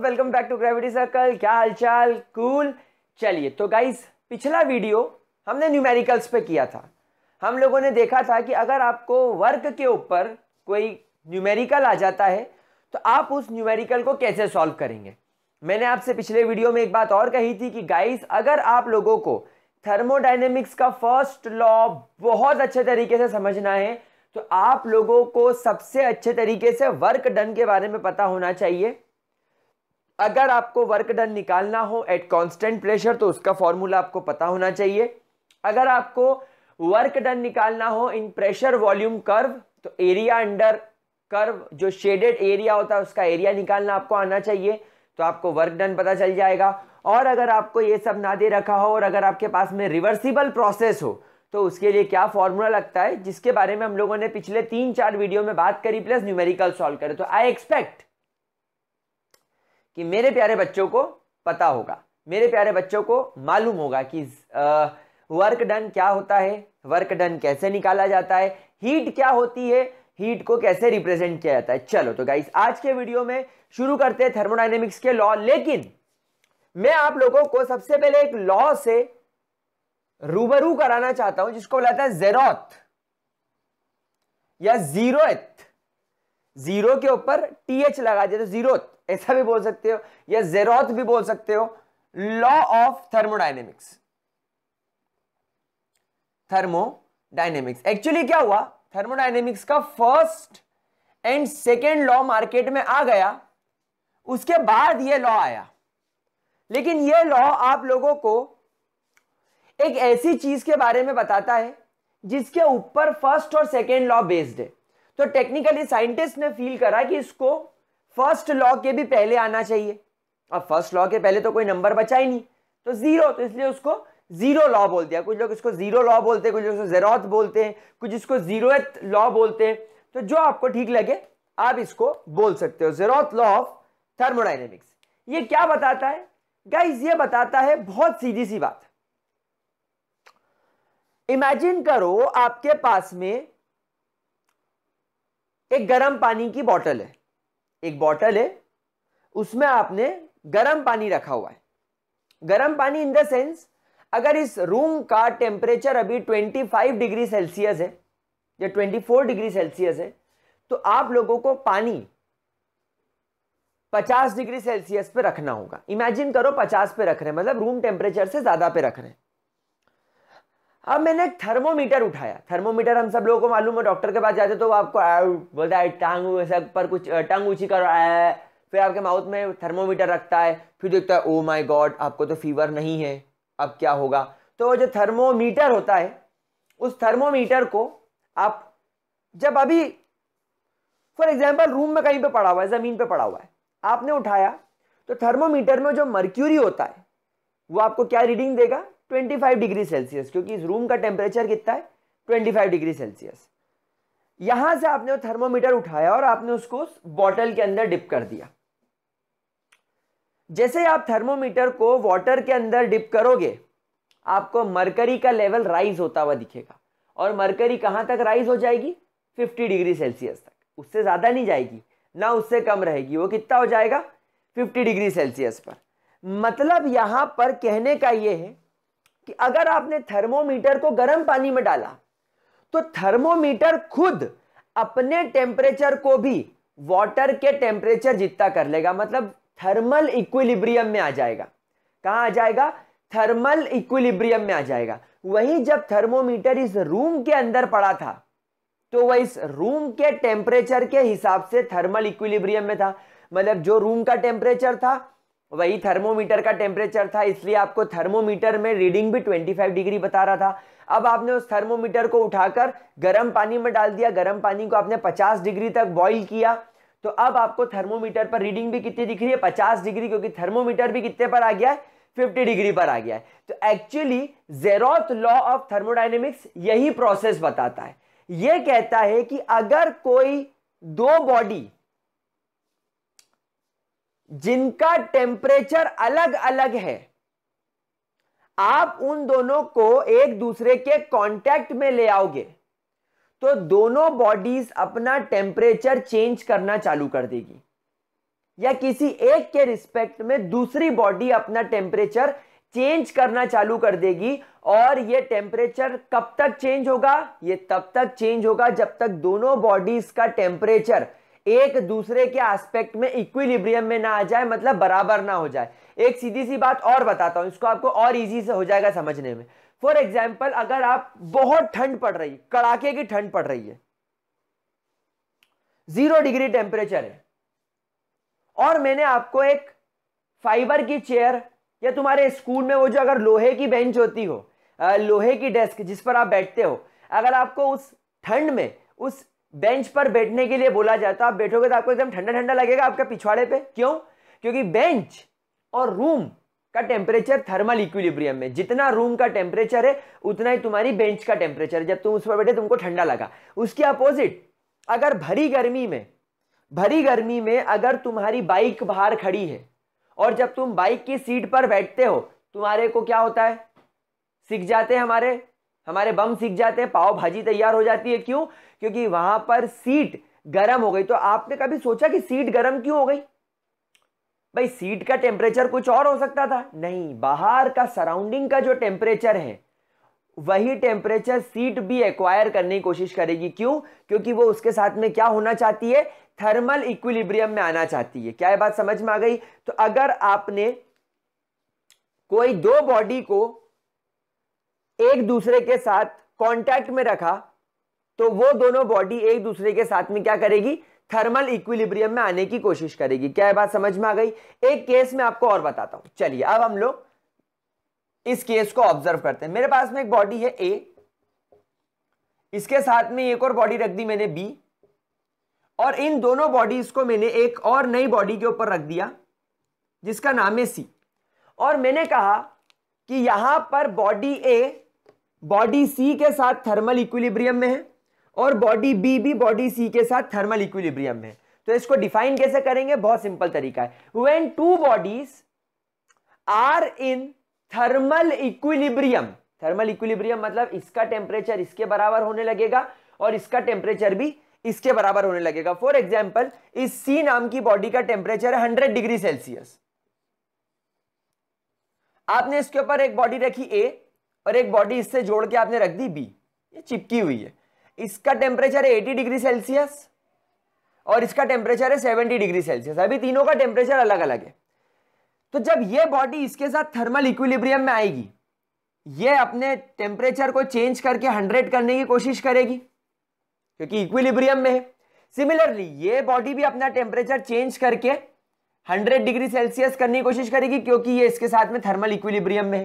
Welcome back to gravity circle क्या हालचाल cool चलिए तो गाइज पिछला वीडियो हमने न्यूमेरिकल्स पे किया था हम लोगों ने देखा था कि अगर आपको वर्क के ऊपर कोई न्यूमेरिकल आ जाता है तो आप उस न्यूमेरिकल को कैसे सॉल्व करेंगे मैंने आपसे पिछले वीडियो में एक बात और कही थी कि गाइज अगर आप लोगों को थर्मोडाइनेमिक्स का फर्स्ट लॉ बहुत अच्छे तरीके से समझना है तो आप लोगों को सबसे अच्छे तरीके से वर्क डन के बारे में पता होना चाहिए अगर आपको वर्क डन निकालना हो एट कांस्टेंट प्रेशर तो उसका फॉर्मूला आपको पता होना चाहिए अगर आपको वर्क डन निकालना हो इन प्रेशर वॉल्यूम कर्व तो एरिया अंडर कर्व जो शेडेड एरिया होता है उसका एरिया निकालना आपको आना चाहिए तो आपको वर्क डन पता चल जाएगा और अगर आपको ये सब ना दे रखा हो और अगर आपके पास में रिवर्सिबल प्रोसेस हो तो उसके लिए क्या फॉर्मूला लगता है जिसके बारे में हम लोगों ने पिछले तीन चार वीडियो में बात करी प्लस न्यूमेरिकल सॉल्व करे तो आई एक्सपेक्ट कि मेरे प्यारे बच्चों को पता होगा मेरे प्यारे बच्चों को मालूम होगा कि वर्क डन क्या होता है वर्क डन कैसे निकाला जाता है हीट क्या होती है हीट को कैसे रिप्रेजेंट किया जाता है चलो तो गाइस आज के वीडियो में शुरू करते हैं थर्मोडाइनेमिक्स के लॉ लेकिन मैं आप लोगों को सबसे पहले एक लॉ से रूबरू कराना चाहता हूं जिसको बोला है जेरोथ या जीरो जीरो के ऊपर टीएच लगा दिया तो जीरोथ ऐसा भी बोल सकते हो या जेरोथ भी बोल सकते हो law of thermodynamics thermodynamics actually क्या हुआ थर्मोडाइनेमिक्स का first and second law market में आ गया उसके बाद यह लॉ आया लेकिन यह लॉ आप लोगों को एक ऐसी चीज के बारे में बताता है जिसके ऊपर फर्स्ट और सेकेंड लॉ बेस्ड है तो टेक्निकली साइंटिस्ट ने फील करा कि इसको फर्स्ट लॉ के भी पहले आना चाहिए अब फर्स्ट लॉ के पहले तो कोई नंबर बचा ही नहीं तो जीरो तो इसलिए उसको जीरो लॉ बोल दिया कुछ लोग इसको जीरो लॉ बोलते हैं कुछ लोग इसको जेरोथ बोलते हैं कुछ इसको जीरो लॉ बोलते हैं तो जो आपको ठीक लगे आप इसको बोल सकते हो जेरोथ लॉ ऑफ थर्मोडाइनेमिक्स ये क्या बताता है गाइज ये बताता है बहुत सीधी सी बात इमेजिन करो आपके पास में एक गर्म पानी की बॉटल है एक बॉटल है उसमें आपने गर्म पानी रखा हुआ है गर्म पानी इन द सेंस अगर इस रूम का टेम्परेचर अभी 25 डिग्री सेल्सियस है या 24 डिग्री सेल्सियस है तो आप लोगों को पानी 50 डिग्री सेल्सियस पे रखना होगा इमेजिन करो 50 पे रख रहे हैं मतलब रूम टेम्परेचर से ज़्यादा पे रख रहे हैं अब मैंने एक थर्मोमीटर उठाया थर्मोमीटर हम सब लोगों को मालूम है डॉक्टर के पास जाते तो वो आपको बोलता है टांग पर कुछ टंग ऊँची कर फिर आपके माउथ में थर्मोमीटर रखता है फिर देखता है ओ माई गॉड आपको तो फीवर नहीं है अब क्या होगा तो जो थर्मोमीटर होता है उस थर्मोमीटर को आप जब अभी फॉर एग्जाम्पल रूम में कहीं पे पड़ा हुआ है ज़मीन पे पड़ा हुआ है आपने उठाया तो थर्मोमीटर में जो मर्क्यूरी होता है वो आपको क्या रीडिंग देगा 25 डिग्री सेल्सियस क्योंकि इस रूम का टेम्परेचर कितना है 25 डिग्री सेल्सियस यहां से आपने वो थर्मोमीटर उठाया और आपने उसको उस बॉटल के अंदर डिप कर दिया जैसे आप थर्मोमीटर को वाटर के अंदर डिप करोगे आपको मरकरी का लेवल राइज होता हुआ दिखेगा और मरकरी कहां तक राइज हो जाएगी 50 डिग्री सेल्सियस तक उससे ज़्यादा नहीं जाएगी ना उससे कम रहेगी वो कितना हो जाएगा 50 डिग्री सेल्सियस पर मतलब यहां पर कहने का ये है कि अगर आपने थर्मोमीटर को गर्म पानी में डाला तो थर्मोमीटर खुद अपने टेम्परेचर को भी वाटर के टेम्परेचर जितना कर लेगा मतलब थर्मल इक्विलिब्रियम में आ जाएगा कहा आ जाएगा थर्मल इक्विलिब्रियम में आ जाएगा वही जब थर्मोमीटर इस रूम के अंदर पड़ा था तो वह इस रूम के टेम्परेचर के हिसाब से थर्मल इक्विलिब्रियम में था मतलब जो रूम का टेम्परेचर था वही थर्मोमीटर का टेम्परेचर था इसलिए आपको थर्मोमीटर में रीडिंग भी 25 डिग्री बता रहा था अब आपने उस थर्मोमीटर को उठाकर गर्म पानी में डाल दिया गर्म पानी को आपने 50 डिग्री तक बॉईल किया तो अब आपको थर्मोमीटर पर रीडिंग भी कितनी दिख रही है 50 डिग्री क्योंकि थर्मोमीटर भी कितने पर आ गया है फिफ्टी डिग्री पर आ गया है तो actually zeroth law of thermodynamics यही प्रोसेस बताता है यह कहता है कि अगर कोई दो बॉडी जिनका टेम्परेचर अलग अलग है आप उन दोनों को एक दूसरे के कांटेक्ट में ले आओगे तो दोनों बॉडीज अपना टेम्परेचर चेंज करना चालू कर देगी या किसी एक के रिस्पेक्ट में दूसरी बॉडी अपना टेम्परेचर चेंज करना चालू कर देगी और यह टेम्परेचर कब तक चेंज होगा ये तब तक चेंज होगा जब तक दोनों बॉडीज का टेम्परेचर एक दूसरे के एस्पेक्ट में इक्विलिब्रियम में ना आ जाए मतलब बराबर ना हो जाए एक सीधी सी बात और बताता हूं इसको आपको और इजी से हो जाएगा समझने में फॉर एग्जाम्पल अगर आप बहुत ठंड पड़ रही कड़ाके की ठंड पड़ रही है जीरो डिग्री टेम्परेचर है और मैंने आपको एक फाइबर की चेयर या तुम्हारे स्कूल में वो जो अगर लोहे की बेंच होती हो लोहे की डेस्क जिस पर आप बैठते हो अगर आपको उस ठंड में उस बेंच पर बैठने के लिए बोला जाता है आप बैठोगे तो आपको एकदम ठंडा ठंडा लगेगा आपके पिछवाड़े पे क्यों क्योंकि बेंच और रूम का टेम्परेचर थर्मल इक्विलिब्रियम में जितना रूम का टेम्परेचर है उतना ही तुम्हारी बेंच का टेम्परेचर है जब तुम उस पर बैठे तुमको ठंडा लगा उसके अपोजिट अगर भरी गर्मी में भरी गर्मी में अगर तुम्हारी बाइक बाहर खड़ी है और जब तुम बाइक की सीट पर बैठते हो तुम्हारे को क्या होता है सीख जाते हैं हमारे हमारे बम सीख जाते हैं पाव भाजी तैयार हो जाती है क्यों क्योंकि वहां पर सीट गर्म हो गई तो आपने कभी सोचा कि सीट गर्म क्यों हो गई भाई सीट का टेम्परेचर कुछ और हो सकता था नहीं बाहर का सराउंडिंग का जो टेम्परेचर है वही टेम्परेचर सीट भी एक्वायर करने की कोशिश करेगी क्यों क्योंकि वो उसके साथ में क्या होना चाहती है थर्मल इक्विलिब्रियम में आना चाहती है क्या ये बात समझ में आ गई तो अगर आपने कोई दो बॉडी को एक दूसरे के साथ कॉन्टैक्ट में रखा तो वो दोनों बॉडी एक दूसरे के साथ में क्या करेगी थर्मल इक्विलिब्रियम में आने की कोशिश करेगी क्या बात समझ में आ गई एक केस में आपको और बताता हूं चलिए अब हम लोग इस केस को ऑब्जर्व करते हैं मेरे पास में एक बॉडी है ए इसके साथ में एक और बॉडी रख दी मैंने बी और इन दोनों बॉडीज को मैंने एक और नई बॉडी के ऊपर रख दिया जिसका नाम है सी और मैंने कहा कि यहां पर बॉडी ए बॉडी सी के साथ थर्मल इक्विलिब्रियम में है और बॉडी बी भी बॉडी सी के साथ थर्मल इक्विलिब्रियम में है तो इसको डिफाइन कैसे करेंगे बहुत सिंपल तरीका है when two bodies are in thermal equilibrium thermal equilibrium मतलब इसका टेम्परेचर इसके बराबर होने लगेगा और इसका टेम्परेचर भी इसके बराबर होने लगेगा फॉर एग्जाम्पल इस सी नाम की बॉडी का टेम्परेचर है हंड्रेड डिग्री सेल्सियस आपने इसके ऊपर एक बॉडी रखी ए और एक बॉडी इससे जोड़ के आपने रख दी बी ये चिपकी हुई है इसका टेम्परेचर है एटी डिग्री सेल्सियस और इसका टेम्परेचर है सेवेंटी डिग्री सेल्सियस अभी तीनों का टेम्परेचर अलग अलग है तो जब ये बॉडी इसके साथ थर्मल इक्विलिब्रियम में आएगी ये अपने टेम्परेचर को चेंज करके हंड्रेड करने की कोशिश करेगी क्योंकि इक्विलिब्रियम में है सिमिलरली ये बॉडी भी अपना टेम्परेचर चेंज करके 100 डिग्री सेल्सियस करने की कोशिश करेगी क्योंकि ये इसके साथ में थर्मल इक्विलिब्रियम में है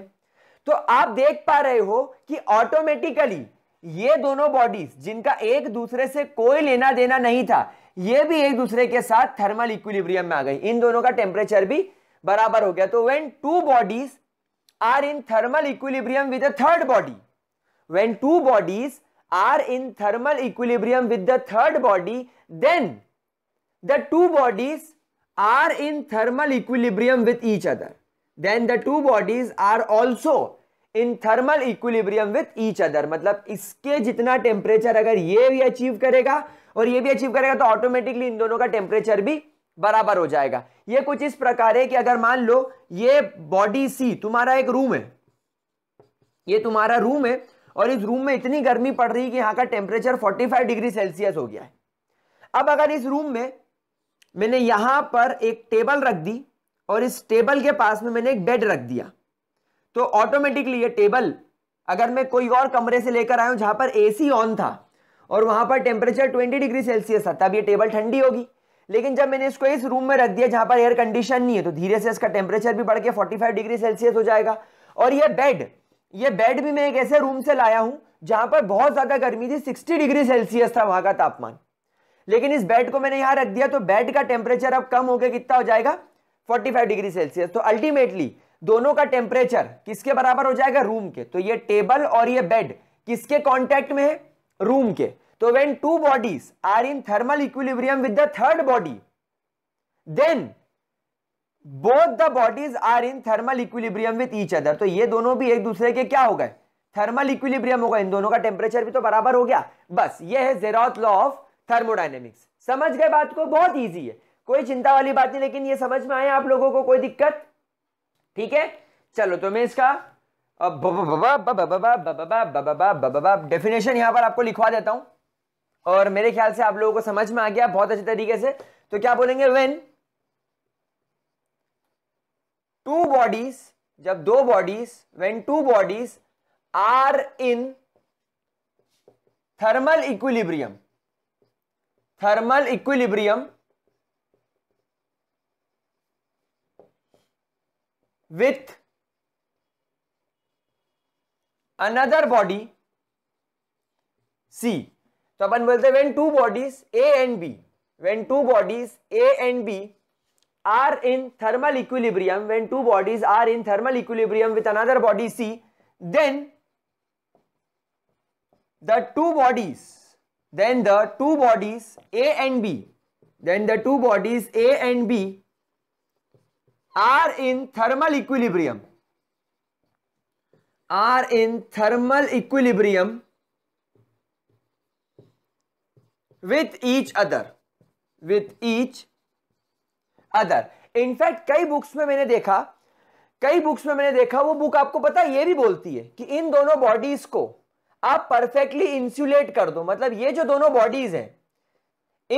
तो आप देख पा रहे हो कि ऑटोमेटिकली ये दोनों बॉडीज जिनका एक दूसरे से कोई लेना देना नहीं था ये भी एक दूसरे के साथ थर्मल इक्विलिब्रियम में आ गई इन दोनों का टेम्परेचर भी बराबर हो गया तो when two bodies are in thermal equilibrium with third body when two bodies are in thermal equilibrium with the third body then the two bodies are in thermal equilibrium with each other then the two bodies are also in thermal equilibrium with each other मतलब इसके जितना temperature अगर ये भी achieve करेगा और ये भी अचीव करेगा तो ऑटोमेटिकली इन दोनों का टेम्परेचर भी बराबर हो जाएगा ये कुछ इस प्रकार है कि अगर मान लो ये बॉडी सी तुम्हारा एक रूम है ये तुम्हारा रूम है और इस रूम में इतनी गर्मी पड़ रही है कि यहाँ का टेम्परेचर 45 डिग्री सेल्सियस हो गया है अब अगर इस रूम में मैंने यहां पर एक टेबल रख दी और इस टेबल के पास में मैंने एक बेड रख दिया तो ऑटोमेटिकली ये टेबल अगर मैं कोई और कमरे से लेकर आया हूँ जहाँ पर एसी ऑन था और वहाँ पर टेम्परेचर 20 डिग्री सेल्सियस था तब ये टेबल ठंडी होगी लेकिन जब मैंने इसको इस रूम में रख दिया जहाँ पर एयर कंडीशन नहीं है तो धीरे से इसका टेम्परेचर भी बढ़ के फोर्टी डिग्री सेल्सियस हो जाएगा और यह बेड ये बेड भी मैं एक ऐसे रूम से लाया हूँ जहाँ पर बहुत ज़्यादा गर्मी थी सिक्सटी डिग्री सेल्सियस था वहाँ का तापमान लेकिन इस बेड को मैंने यहाँ रख दिया तो बेड का टेम्परेचर अब कम होकर कितना हो जाएगा 45 डिग्री सेल्सियस तो अल्टीमेटली दोनों का टेम्परेचर किसके बराबर हो जाएगा रूम के तो ये टेबल और ये बेड किसके कॉन्टेक्ट में है रूम के तो when two bodies are in thermal equilibrium with the third body then both the bodies are in thermal equilibrium with each other तो ये दोनों भी एक दूसरे के क्या हो गए थर्मल इक्विलिब्रियम होगा इन दोनों का टेम्परेचर भी तो बराबर हो गया बस ये है जेरोथ लॉ ऑफ थर्मोडाइनेमिक्स समझ गए बात को बहुत ईजी है कोई चिंता वाली बात नहीं लेकिन ये समझ में आए आप लोगों को कोई दिक्कत ठीक है चलो तो मैं इसका डेफिनेशन यहां पर आपको लिखवा देता हूं और मेरे ख्याल से आप लोगों को समझ में आ गया बहुत अच्छे तरीके से तो क्या बोलेंगे वेन टू बॉडीज जब दो bodies when two bodies are in thermal equilibrium thermal equilibrium with another body C तो अपन बोलते when two bodies A and B when two bodies A and B are in thermal equilibrium when two bodies are in thermal equilibrium with another body C then the two bodies then the two bodies A and B then the two bodies A and B are in thermal equilibrium are in thermal equilibrium with each other with each other in fact कई books में मैंने देखा कई books में मैंने देखा वो book आपको पता ये भी बोलती है कि इन दोनों बॉडीज को आप परफेक्टली इंसुलेट कर दो मतलब ये जो दोनों बॉडीज हैं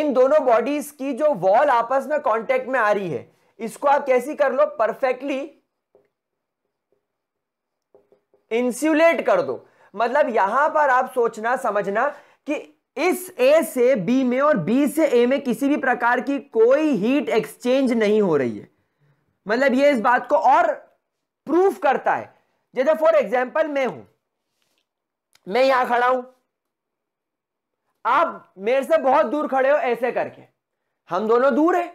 इन दोनों बॉडीज की जो वॉल आपस में कांटेक्ट में आ रही है इसको आप कैसी कर लो परफेक्टली इंसुलेट कर दो मतलब यहां पर आप सोचना समझना कि इस ए से बी में और बी से ए में किसी भी प्रकार की कोई हीट एक्सचेंज नहीं हो रही है मतलब ये इस बात को और प्रूफ करता है जैसे फॉर एग्जाम्पल मैं हूं मैं यहां खड़ा हूं आप मेरे से बहुत दूर खड़े हो ऐसे करके हम दोनों दूर है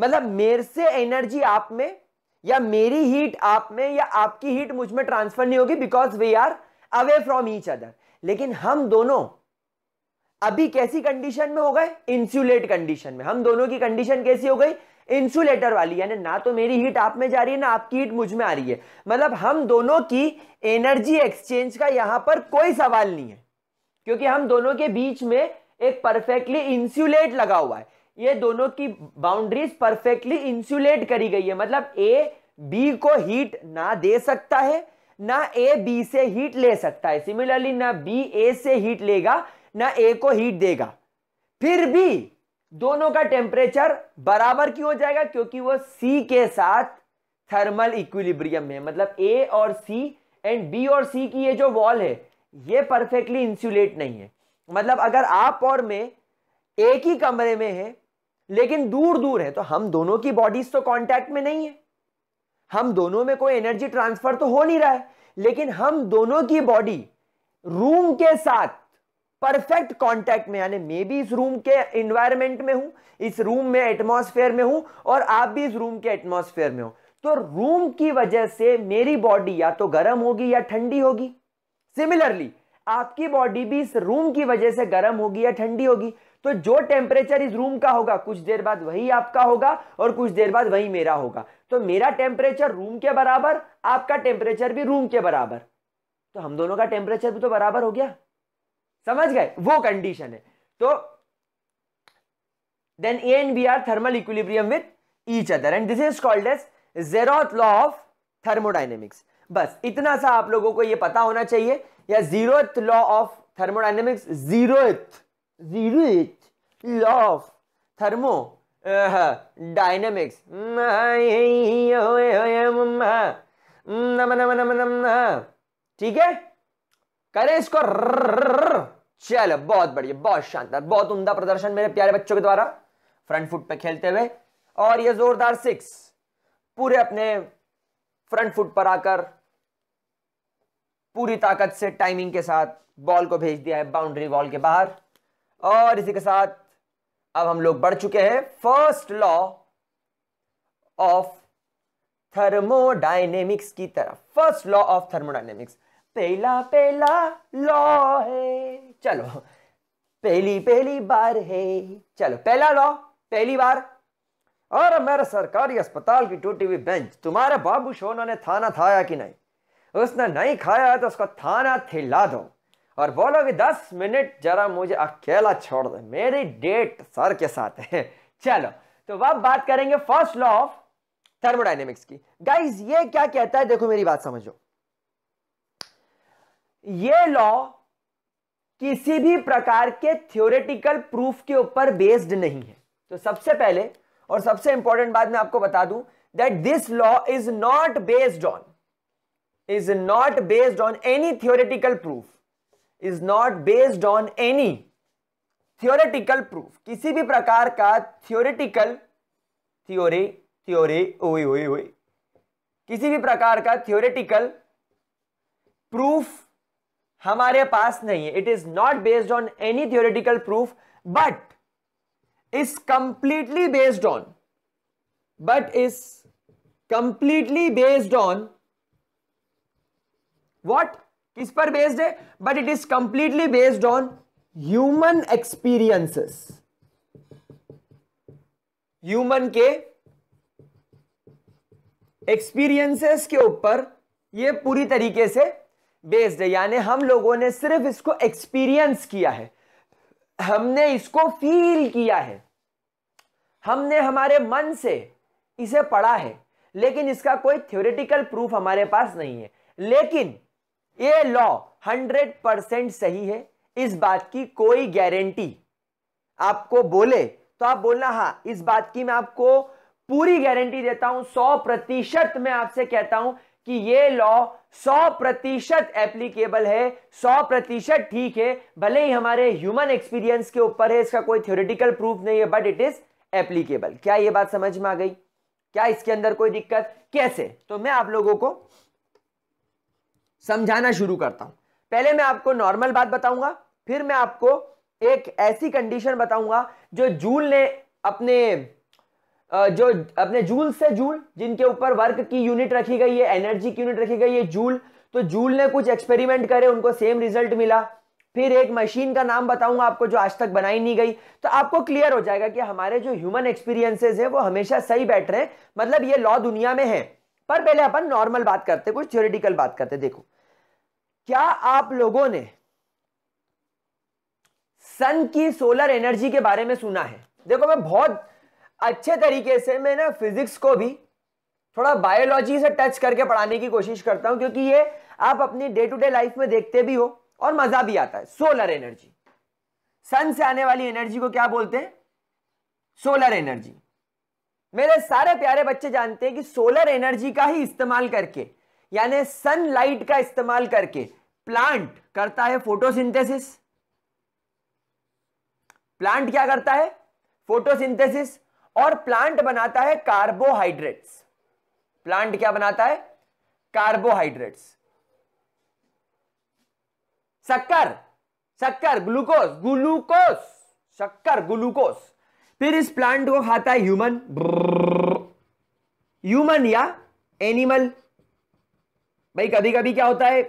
मतलब मेरे से एनर्जी आप में या मेरी हीट आप में या आपकी हीट मुझ में ट्रांसफर नहीं होगी because we are away from each other लेकिन हम दोनों अभी कैसी कंडीशन में हो गए इंसुलेट कंडीशन में हम दोनों की कंडीशन कैसी हो गई इंसुलेटर वाली यानी ना तो मेरी हीट आप में जा रही है ना आपकी हीट मुझ में आ रही है मतलब हम दोनों की एनर्जी एक्सचेंज का यहां पर कोई सवाल नहीं है क्योंकि हम दोनों के बीच में एक परफेक्टली इंसुलेट लगा हुआ है ये दोनों की बाउंड्रीज परफेक्टली इंसुलेट करी गई है मतलब ए बी को हीट ना दे सकता है ना ए बी से हीट ले सकता है सिमिलरली ना बी ए से हीट लेगा ना ए को हीट देगा फिर भी दोनों का टेम्परेचर बराबर क्यों हो जाएगा क्योंकि वो सी के साथ थर्मल इक्विलिब्रियम में मतलब ए और सी एंड बी और सी की ये जो वॉल है ये परफेक्टली इंसुलेट नहीं है मतलब अगर आप और मैं एक ही कमरे में है लेकिन दूर दूर है तो हम दोनों की बॉडीज तो कॉन्टैक्ट में नहीं है हम दोनों में कोई एनर्जी ट्रांसफर तो हो नहीं रहा है लेकिन हम दोनों की बॉडी रूम के साथ परफेक्ट कांटेक्ट में यानी मैं भी इस रूम के एनवायरनमेंट में हूं इस रूम में एटमॉस्फेयर में हूं और आप भी इस रूम के एटमॉस्फेयर में हो तो रूम की वजह से मेरी बॉडी या तो गर्म होगी या ठंडी होगी सिमिलरली आपकी बॉडी भी इस रूम की वजह से गर्म होगी या ठंडी होगी तो जो टेम्परेचर इस रूम का होगा कुछ देर बाद वही आपका होगा और कुछ देर बाद वही मेरा होगा तो मेरा टेम्परेचर रूम के बराबर आपका टेम्परेचर भी रूम के बराबर तो हम दोनों का टेम्परेचर भी तो बराबर हो गया समझ गए वो कंडीशन है तो then A and B are thermal equilibrium with each other and this is called as zeroth law of thermodynamics बस इतना सा आप लोगों को ये पता होना चाहिए या zero law of thermodynamics zeroth zeroth law thermodynamics ठीक है करें इसको चलो बहुत बढ़िया बहुत शानदार बहुत उमदा प्रदर्शन मेरे प्यारे बच्चों के द्वारा फ्रंट फुट पे खेलते हुए और ये जोरदार सिक्स पूरे अपने फ्रंट फुट पर आकर पूरी ताकत से टाइमिंग के साथ बॉल को भेज दिया है बाउंड्री वॉल के बाहर और इसी के साथ अब हम लोग बढ़ चुके हैं फर्स्ट लॉ ऑफ थर्मोडाइनेमिक्स की तरफ फर्स्ट लॉ ऑफ थर्मोडाइनेमिक्स पहला पहला लॉ है चलो पहली पहली बार है चलो पहला लॉ पहली बार और मेरे सरकारी अस्पताल की टूटी हुई बेंच तुम्हारे बाबू सोना ने थाना थाया कि नहीं उसने नहीं खाया है तो उसका थाना थिला दो और बोलो कि दस मिनट जरा मुझे अकेला छोड़ दे मेरी डेट सर के साथ है चलो तो अब बात करेंगे फर्स्ट लॉ ऑफ थर्मोडाइनेमिक्स की गाइस ये क्या कहता है देखो मेरी बात समझो ये लॉ किसी भी प्रकार के थ्योरेटिकल प्रूफ के ऊपर बेस्ड नहीं है तो सबसे पहले और सबसे इंपॉर्टेंट बात मैं आपको बता दूं that this law is not based on is not based on any theoretical proof is not based on any theoretical proof किसी भी प्रकार का थियोरेटिकल थियोरी थ्योरी ओए ओए ओए किसी भी प्रकार का थियोरेटिकल प्रूफ हमारे पास नहीं है it is not based on any theoretical proof but is completely based on but is completely based on what किस पर बेस्ड है but it is completely based on human experiences human के experiences के ऊपर ये पूरी तरीके से बेस्ड है यानी हम लोगों ने सिर्फ इसको एक्सपीरियंस किया है हमने इसको फील किया है हमने हमारे मन से इसे पढ़ा है लेकिन इसका कोई थ्योरेटिकल प्रूफ हमारे पास नहीं है लेकिन ये लॉ हंड्रेड परसेंट सही है इस बात की कोई गारंटी आपको बोले तो आप बोलना हाँ इस बात की मैं आपको पूरी गारंटी देता हूं सौ प्रतिशत मैं आपसे कहता हूं कि ये लॉ सौ प्रतिशत एप्लीकेबल है सौ प्रतिशत ठीक है भले ही हमारे ह्यूमन एक्सपीरियंस के ऊपर है इसका कोई थ्योरेटिकल प्रूफ नहीं है बट इट इज एप्लीकेबल क्या ये बात समझ में आ गई क्या इसके अंदर कोई दिक्कत कैसे तो मैं आप लोगों को समझाना शुरू करता हूं पहले मैं आपको नॉर्मल बात बताऊंगा फिर मैं आपको एक ऐसी कंडीशन बताऊंगा जो जूल ने अपने जो अपने जूल से जूल जिनके ऊपर वर्क की यूनिट रखी गई है एनर्जी की यूनिट रखी गई है जूल तो जूल ने कुछ एक्सपेरिमेंट करे उनको सेम रिजल्ट मिला फिर एक मशीन का नाम बताऊंगा आपको जो आज तक बनाई नहीं गई तो आपको क्लियर हो जाएगा कि हमारे जो ह्यूमन एक्सपीरियंसेस है वो हमेशा सही बैठ रहे हैं मतलब ये लॉ दुनिया में है पर पहले अपन नॉर्मल बात करते कुछ थियोरिटिकल बात करते देखो क्या आप लोगों ने सन की सोलर एनर्जी के बारे में सुना है देखो मैं बहुत अच्छे तरीके से मैं ना फिजिक्स को भी थोड़ा बायोलॉजी से टच करके पढ़ाने की कोशिश करता हूं क्योंकि ये आप अपनी डे टू डे लाइफ में देखते भी हो और मजा भी आता है सोलर एनर्जी सन से आने वाली एनर्जी को क्या बोलते हैं सोलर एनर्जी मेरे सारे प्यारे बच्चे जानते हैं कि सोलर एनर्जी का ही इस्तेमाल करके यानी सनलाइट का इस्तेमाल करके प्लांट करता है फोटोसिंथेसिस प्लांट क्या करता है फोटोसिंथेसिस और प्लांट बनाता है कार्बोहाइड्रेट्स प्लांट क्या बनाता है कार्बोहाइड्रेट्स शक्कर शक्कर ग्लूकोज ग्लूकोज शक्कर ग्लूकोज फिर इस प्लांट को खाता है ह्यूमन ह्यूमन या एनिमल भाई कभी कभी क्या होता है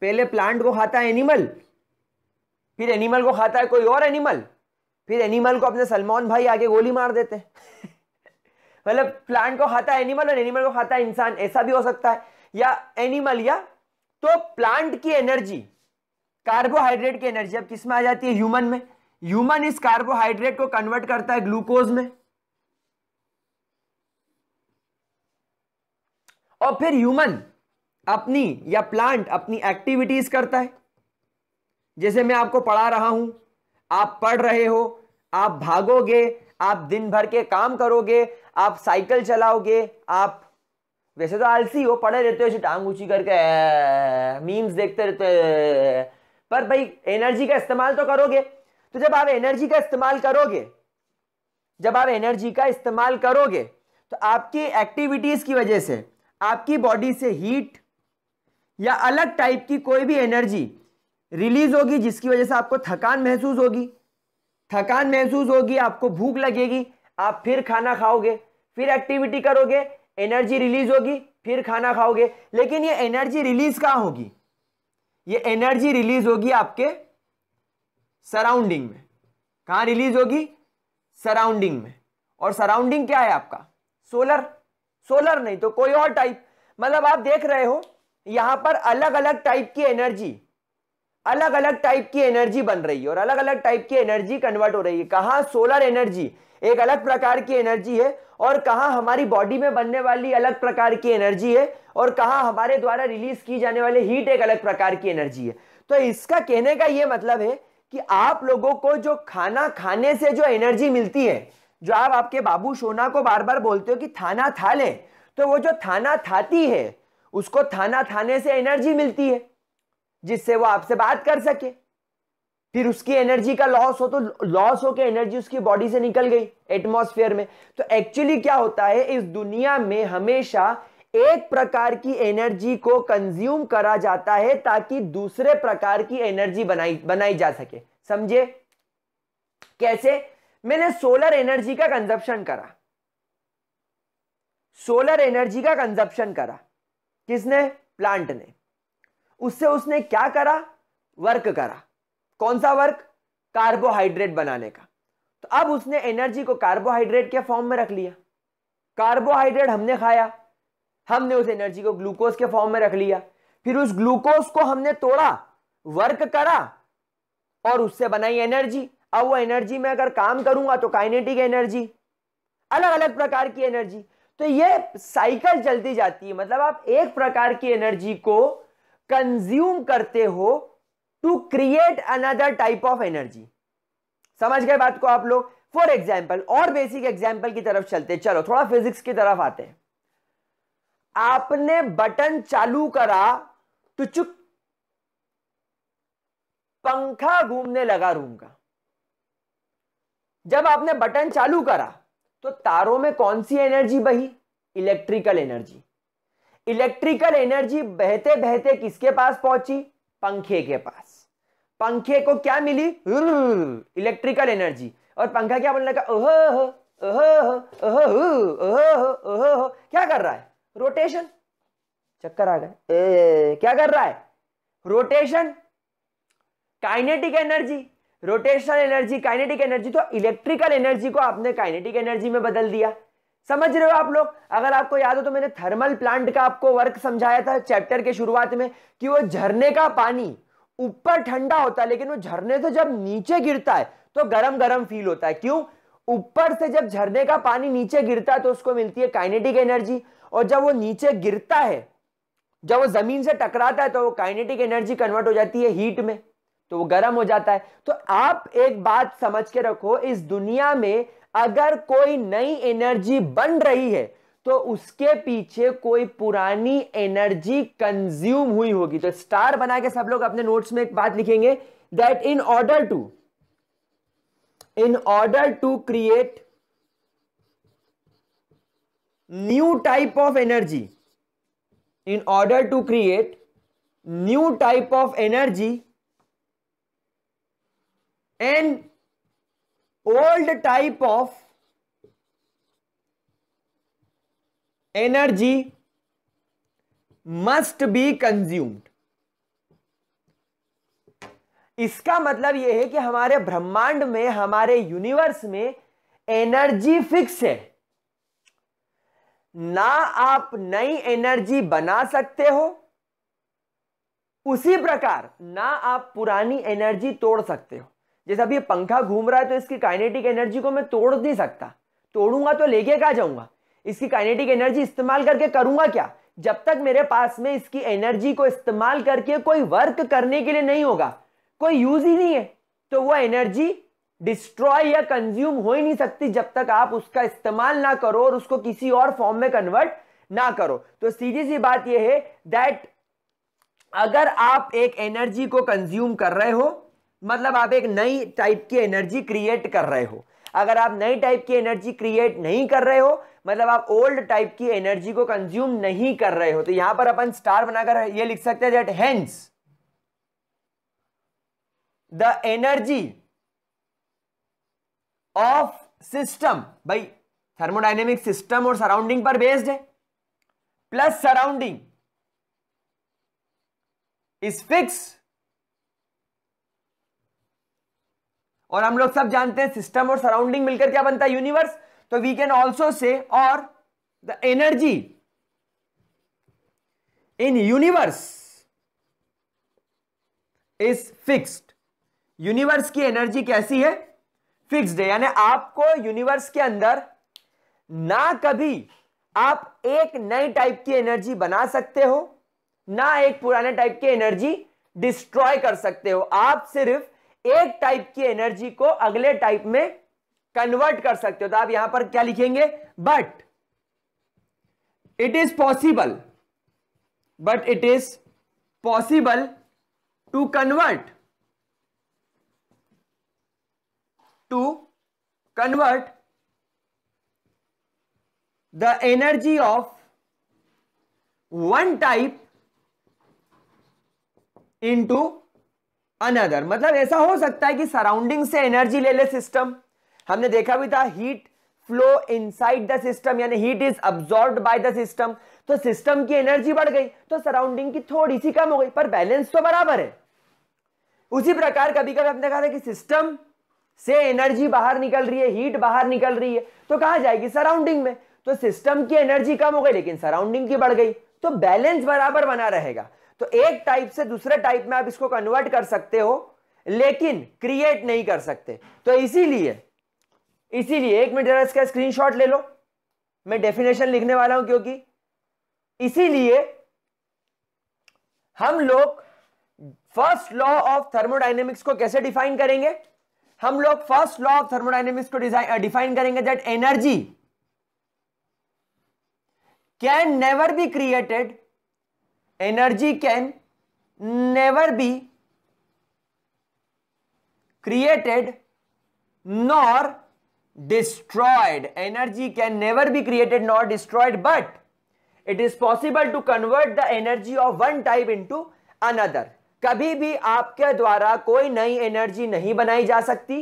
पहले प्लांट को खाता है एनिमल फिर एनिमल को खाता है कोई और एनिमल फिर एनिमल को अपने सलमान भाई आगे गोली मार देते हैं मतलब प्लांट को खाता है एनिमल और एनिमल को खाता है इंसान ऐसा भी हो सकता है या एनिमल या तो प्लांट की एनर्जी कार्बोहाइड्रेट की एनर्जी अब किसमें आ जाती है ह्यूमन में ह्यूमन इस कार्बोहाइड्रेट को कन्वर्ट करता है ग्लूकोज में और फिर ह्यूमन अपनी या प्लांट अपनी एक्टिविटीज करता है जैसे मैं आपको पढ़ा रहा हूं आप पढ़ रहे हो आप भागोगे आप दिन भर के काम करोगे आप साइकिल चलाओगे आप वैसे तो आलसी हो पढ़े रहते हो टांग ऊंची करके मीम्स देखते रहते पर भाई एनर्जी का इस्तेमाल तो करोगे तो जब आप एनर्जी का इस्तेमाल करोगे जब आप एनर्जी का इस्तेमाल करोगे तो आपकी एक्टिविटीज की वजह से आपकी बॉडी से हीट या अलग टाइप की कोई भी एनर्जी रिलीज होगी जिसकी वजह से आपको थकान महसूस होगी थकान महसूस होगी आपको भूख लगेगी आप फिर खाना खाओगे फिर एक्टिविटी करोगे एनर्जी रिलीज होगी फिर खाना खाओगे लेकिन ये एनर्जी रिलीज कहाँ होगी ये एनर्जी रिलीज होगी आपके सराउंडिंग में कहाँ रिलीज होगी सराउंडिंग में और सराउंडिंग क्या है आपका सोलर सोलर नहीं तो कोई और टाइप मतलब आप देख रहे हो यहां पर अलग अलग टाइप की एनर्जी अलग अलग टाइप की एनर्जी बन रही है और अलग अलग टाइप की एनर्जी कन्वर्ट हो रही है कहा सोलर एनर्जी एक अलग प्रकार की एनर्जी है और कहा हमारी बॉडी में बनने वाली अलग प्रकार की एनर्जी है और कहा हमारे द्वारा रिलीज की जाने वाली हीट एक अलग प्रकार की एनर्जी है तो इसका कहने का यह मतलब है कि आप लोगों को जो खाना खाने से जो एनर्जी मिलती है जो आप आपके बाबू सोना को बार बार बोलते हो कि थाना था ले तो वो जो थाना थाती है उसको थाना थाने से एनर्जी मिलती है जिससे वो आपसे बात कर सके फिर उसकी एनर्जी का लॉस हो तो लॉस होकर एनर्जी उसकी बॉडी से निकल गई एटमॉस्फेयर में तो एक्चुअली क्या होता है इस दुनिया में हमेशा एक प्रकार की एनर्जी को कंज्यूम करा जाता है ताकि दूसरे प्रकार की एनर्जी बनाई बनाई जा सके समझे कैसे मैंने सोलर एनर्जी का कंजप्शन करा सोलर एनर्जी का कंजप्शन करा किसने प्लांट ने उससे उसने क्या करा वर्क करा कौन सा वर्क कार्बोहाइड्रेट बनाने का तो अब उसने एनर्जी को कार्बोहाइड्रेट के फॉर्म में रख लिया कार्बोहाइड्रेट हमने खाया हमने उस एनर्जी को ग्लूकोज के फॉर्म में रख लिया फिर उस ग्लूकोज को हमने तोड़ा वर्क करा और उससे बनाई एनर्जी अब वो एनर्जी में अगर काम करूंगा तो काइनेटिक एनर्जी अलग अलग प्रकार की एनर्जी तो ये साइकिल चलती जाती है मतलब आप एक प्रकार की एनर्जी को कंज्यूम करते हो to create another type of energy समझ गए बात को आप लोग फॉर एग्जाम्पल और बेसिक एग्जाम्पल की तरफ चलते चलो थोड़ा फिजिक्स की तरफ आते हैं आपने बटन चालू करा तो चुप पंखा घूमने लगा रूम का जब आपने बटन चालू करा तो तारों में कौन सी एनर्जी बही इलेक्ट्रिकल एनर्जी इलेक्ट्रिकल एनर्जी बहते बहते किसके पास पहुंची पंखे के पास पंखे को क्या मिली इलेक्ट्रिकल एनर्जी और पंखा क्या बोलने लगा ओहो क्या कर रहा है रोटेशन चक्कर आ गए क्या कर रहा है rotation kinetic energy rotational energy kinetic energy तो इलेक्ट्रिकल एनर्जी को आपने काइनेटिक एनर्जी में बदल दिया समझ रहे हो आप लोग अगर आपको याद हो तो मैंने थर्मल प्लांट का आपको वर्क समझाया था चैप्टर के शुरुआत में कि वो झरने का पानी ऊपर ठंडा होता है लेकिन वो झरने से जब नीचे गिरता है तो गरम गरम फील होता है क्यों ऊपर से जब झरने का पानी नीचे गिरता है तो उसको मिलती है काइनेटिक एनर्जी और जब वो नीचे गिरता है जब वो जमीन से टकराता है तो वो काइनेटिक एनर्जी कन्वर्ट हो जाती है हीट में तो वो गर्म हो जाता है तो आप एक बात समझ के रखो इस दुनिया में अगर कोई नई एनर्जी बन रही है तो उसके पीछे कोई पुरानी एनर्जी कंज्यूम हुई होगी तो स्टार बना के सब लोग अपने नोट्स में एक बात लिखेंगे that in order to in order to create new type of energy in order to create new type of energy and old type of energy must be consumed इसका मतलब यह है कि हमारे ब्रह्मांड में हमारे यूनिवर्स में एनर्जी फिक्स है ना आप नई एनर्जी बना सकते हो उसी प्रकार ना आप पुरानी एनर्जी तोड़ सकते हो जैसे अब ये पंखा घूम रहा है तो इसकी काइनेटिक एनर्जी को मैं तोड़ नहीं सकता तोड़ूंगा तो लेके कहा जाऊंगा इसकी काइनेटिक एनर्जी इस्तेमाल करके करूंगा क्या जब तक मेरे पास में इसकी एनर्जी को इस्तेमाल करके कोई वर्क करने के लिए नहीं होगा कोई यूज ही नहीं है तो वो एनर्जी डिस्ट्रॉय या कंज्यूम हो ही नहीं सकती जब तक आप उसका इस्तेमाल ना करो और उसको किसी और फॉर्म में कन्वर्ट ना करो तो सीधी सी बात यह है दैट अगर आप एक एनर्जी को कंज्यूम कर रहे हो मतलब आप एक नई टाइप की एनर्जी क्रिएट कर रहे हो अगर आप नई टाइप की एनर्जी क्रिएट नहीं कर रहे हो मतलब आप ओल्ड टाइप की एनर्जी को कंज्यूम नहीं कर रहे हो तो यहां पर अपन स्टार बनाकर ये लिख सकते हैं that hence the energy of system भाई थर्मोडाइनेमिक सिस्टम और सराउंडिंग पर बेस्ड है प्लस सराउंडिंग इज फिक्स और हम लोग सब जानते हैं सिस्टम और सराउंडिंग मिलकर क्या बनता है यूनिवर्स तो वी कैन ऑल्सो से और the energy in universe is fixed universe की एनर्जी कैसी है फिक्स्ड है यानी आपको यूनिवर्स के अंदर ना कभी आप एक नई टाइप की एनर्जी बना सकते हो ना एक पुराने टाइप की एनर्जी डिस्ट्रॉय कर सकते हो आप सिर्फ एक टाइप की एनर्जी को अगले टाइप में कन्वर्ट कर सकते हो तो आप यहां पर क्या लिखेंगे but it is possible but it is possible to convert to convert the energy of one type into another मतलब ऐसा हो सकता है कि सराउंडिंग से एनर्जी ले ले सिस्टम हमने देखा भी था heat flow inside the system यानी heat is absorb by the system तो सिस्टम की एनर्जी बढ़ गई तो सराउंडिंग की थोड़ी सी कम हो गई पर बैलेंस तो बराबर है उसी प्रकार कभी कभी हमने कहा था कि सिस्टम से एनर्जी बाहर निकल रही है हीट बाहर निकल रही है तो कहा जाएगी सराउंडिंग में तो सिस्टम की एनर्जी कम हो गई लेकिन सराउंडिंग की बढ़ गई तो बैलेंस बराबर बना रहेगा तो एक टाइप से दूसरे टाइप में आप इसको कन्वर्ट कर सकते हो लेकिन क्रिएट नहीं कर सकते तो इसीलिए इसीलिए एक मिनट जरा इसका स्क्रीनशॉट ले लो मैं डेफिनेशन लिखने वाला हूं क्योंकि इसीलिए हम लोग फर्स्ट लॉ ऑफ थर्मोडाइनेमिक्स को कैसे डिफाइन करेंगे हम लोग फर्स्ट लॉ ऑफ थर्मोडाइनेमिक्स को डिफाइन uh, करेंगे that energy can never be created energy can never be created nor destroyed energy can never be created nor destroyed but it is possible to convert the energy of one type into another कभी भी आपके द्वारा कोई नई energy नहीं बनाई जा सकती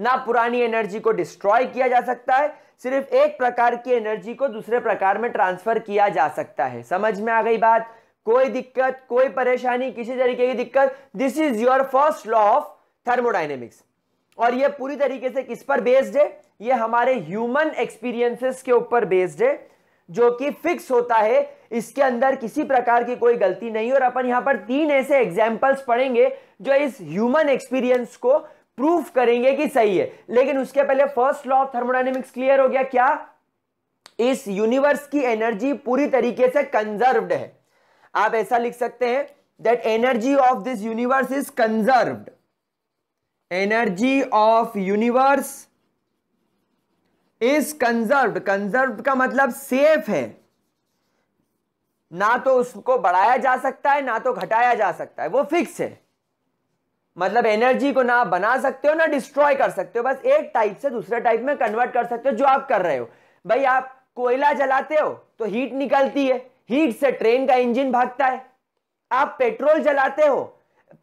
ना पुरानी एनर्जी को डिस्ट्रॉय किया जा सकता है सिर्फ एक प्रकार की एनर्जी को दूसरे प्रकार में ट्रांसफर किया जा सकता है समझ में आ गई बात कोई दिक्कत कोई परेशानी किसी तरीके की दिक्कत this is your first law of thermodynamics और यह पूरी तरीके से किस पर बेस्ड है यह हमारे ह्यूमन एक्सपीरियंसेस के ऊपर बेस्ड है जो कि फिक्स होता है इसके अंदर किसी प्रकार की कोई गलती नहीं और अपन यहां पर तीन ऐसे एग्जाम्पल्स पढ़ेंगे जो इस ह्यूमन एक्सपीरियंस को प्रूफ करेंगे कि सही है लेकिन उसके पहले first law of thermodynamics clear हो गया क्या इस यूनिवर्स की एनर्जी पूरी तरीके से कंजर्वड है आप ऐसा लिख सकते हैं that energy of this universe is conserve energy of universe is conserve conserve का मतलब सेफ है ना तो उसको बढ़ाया जा सकता है ना तो घटाया जा सकता है वो फिक्स है मतलब एनर्जी को ना बना सकते हो ना डिस्ट्रॉय कर सकते हो बस एक टाइप से दूसरे टाइप में कन्वर्ट कर सकते हो जो आप कर रहे हो भाई आप कोयला जलाते हो तो हीट निकलती है हीट से ट्रेन का इंजन भागता है आप पेट्रोल जलाते हो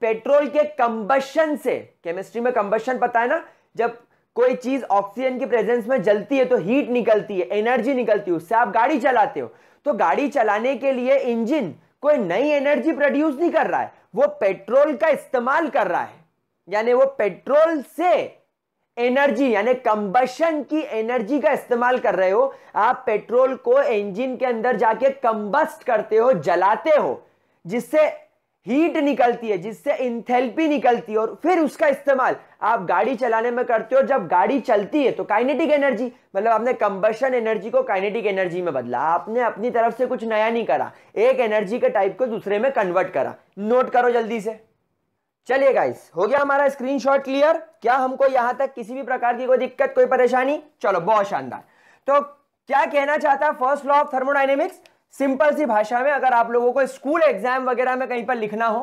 पेट्रोल के कंबशन से केमिस्ट्री में कंबशन पता है ना जब कोई चीज ऑक्सीजन की प्रेजेंस में जलती है तो हीट निकलती है एनर्जी निकलती है उससे आप गाड़ी चलाते हो तो गाड़ी चलाने के लिए इंजन कोई नई एनर्जी प्रोड्यूस नहीं कर रहा है वो पेट्रोल का इस्तेमाल कर रहा है यानी वो पेट्रोल से एनर्जी यानी कंबशन की एनर्जी का इस्तेमाल कर रहे हो आप पेट्रोल को इंजन के अंदर जाके कंबस्ट करते हो जलाते हो जिससे हीट निकलती है जिससे इंथेल्पी निकलती है और फिर उसका इस्तेमाल आप गाड़ी चलाने में करते हो जब गाड़ी चलती है तो काइनेटिक एनर्जी मतलब आपने कंबशन एनर्जी को काइनेटिक एनर्जी में बदला आपने अपनी तरफ से कुछ नया नहीं करा एक एनर्जी के टाइप को दूसरे में कन्वर्ट करा नोट करो जल्दी से चलिए गाइस हो गया हमारा स्क्रीन क्लियर क्या हमको यहां तक किसी भी प्रकार की कोई दिक्कत कोई परेशानी चलो बहुत शानदार तो क्या कहना चाहता है first law of thermodynamics simple सी भाषा में अगर आप लोगों को स्कूल एग्जाम वगैरह में कहीं पर लिखना हो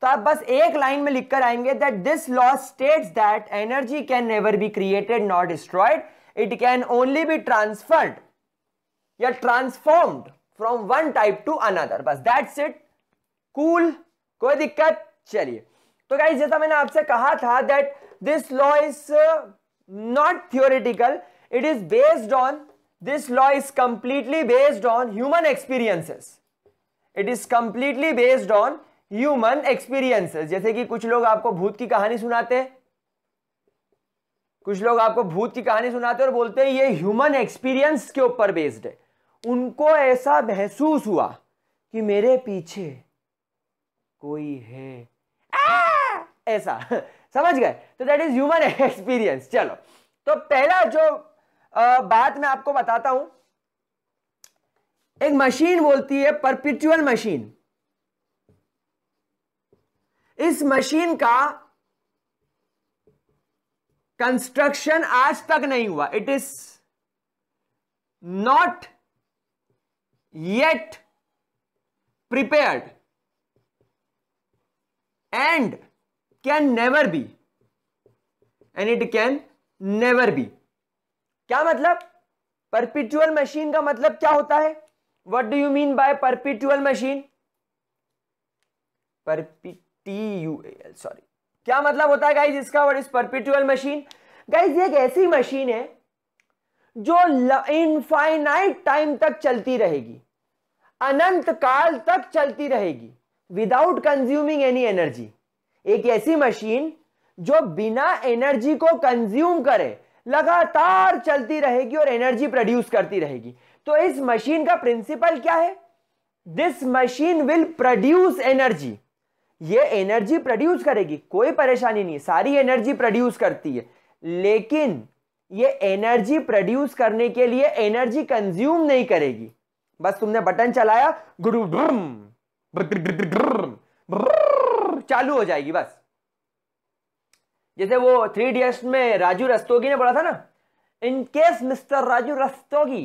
तो आप बस एक लाइन में लिखकर आएंगे that this law states that energy can never be created not destroyed it can only be transferred या transformed from one type to another बस दैट्स इट कूल कोई दिक्कत चलिए तो गाइज जैसा मैंने आपसे कहा था that this law is not theoretical it is based on this law is completely based on human experiences it is completely based on human experiences जैसे कि कुछ लोग आपको भूत की कहानी सुनाते हैं कुछ लोग आपको भूत की कहानी सुनाते हैं और बोलते हैं ये ह्यूमन एक्सपीरियंस के ऊपर बेस्ड है उनको ऐसा महसूस हुआ कि मेरे पीछे कोई है आ! ऐसा समझ गए तो दैट इज ह्यूमन एक्सपीरियंस चलो तो पहला जो बात मैं आपको बताता हूं एक मशीन बोलती है परपिटुअल मशीन इस मशीन का कंस्ट्रक्शन आज तक नहीं हुआ it is not yet prepared and can never be and it can never be क्या मतलब परपिटुअल मशीन का मतलब क्या होता है what do you mean by perpetual machine perpetual sorry क्या मतलब होता है गाइज इसका वर्ड इस परपिटुअल मशीन गाइज एक ऐसी मशीन है जो इनफाइनाइट टाइम तक चलती रहेगी अनंत काल तक चलती रहेगी विदाउट कंज्यूमिंग एनी एनर्जी एक ऐसी मशीन जो बिना एनर्जी को कंज्यूम करे लगातार चलती रहेगी और एनर्जी प्रोड्यूस करती रहेगी तो इस मशीन का प्रिंसिपल क्या है this machine will produce energy ये एनर्जी प्रोड्यूस करेगी कोई परेशानी नहीं सारी एनर्जी प्रोड्यूस करती है लेकिन ये एनर्जी प्रोड्यूस करने के लिए एनर्जी कंज्यूम नहीं करेगी बस तुमने बटन चलाया गुरु चालू हो जाएगी बस जैसे वो थ्री इडियट्स में राजू रस्तोगी ने बोला था ना in case mister Raju Rastogi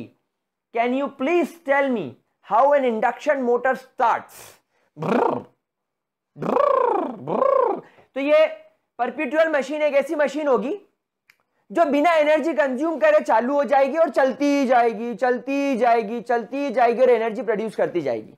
can you please tell me how an induction motor start तो ये परपिटुअल मशीन एक ऐसी मशीन होगी जो बिना एनर्जी कंज्यूम करे चालू हो जाएगी और चलती जाएगी चलती जाएगी चलती जाएगी और एनर्जी प्रोड्यूस करती जाएगी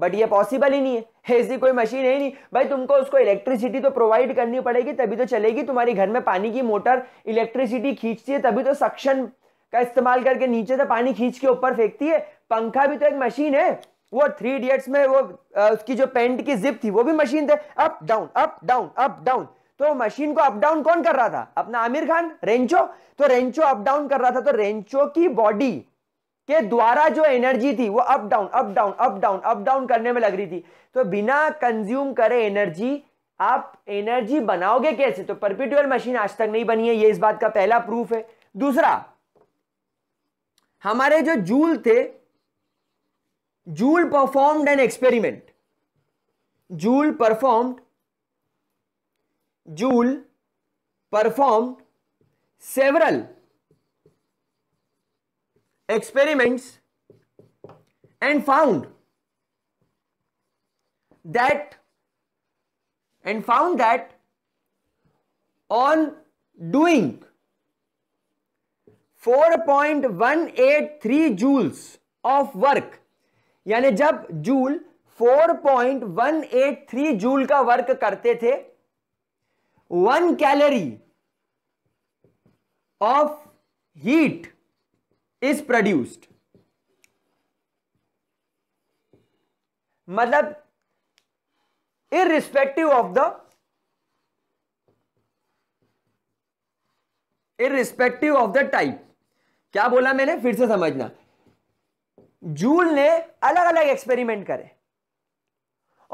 बट ये पॉसिबल ही नहीं है ऐसी कोई मशीन है नहीं भाई तुमको उसको इलेक्ट्रिसिटी तो प्रोवाइड करनी पड़ेगी तभी तो चलेगी तुम्हारी घर में पानी की मोटर इलेक्ट्रिसिटी खींचती है तभी तो सक्शन का इस्तेमाल करके नीचे से पानी खींच के ऊपर फेंकती है पंखा भी तो एक मशीन है वो थ्री इडियट्स में वो आ, उसकी जो पेंट की जिप थी वो भी मशीन थे up down up down up down तो मशीन को अप डाउन कौन कर रहा था अपना आमिर खान रेंचो तो रेंचो अप डाउन कर रहा था तो रेंचो की बॉडी के द्वारा जो एनर्जी थी वो up down up down up down up down करने में लग रही थी तो बिना कंज्यूम करे एनर्जी आप एनर्जी बनाओगे कैसे तो परपिटुअल मशीन आज तक नहीं बनी है ये इस बात का पहला प्रूफ है दूसरा हमारे जो जूल थे Joule performed an experiment Joule performed Joule performed several experiments and found that and found that on doing 4.183 joules of work यानी जब जूल 4.183 जूल का वर्क करते थे one calorie of heat is produced मतलब irrespective of the irrespective of the type क्या बोला मैंने फिर से समझना जूल ने अलग अलग एक्सपेरिमेंट करे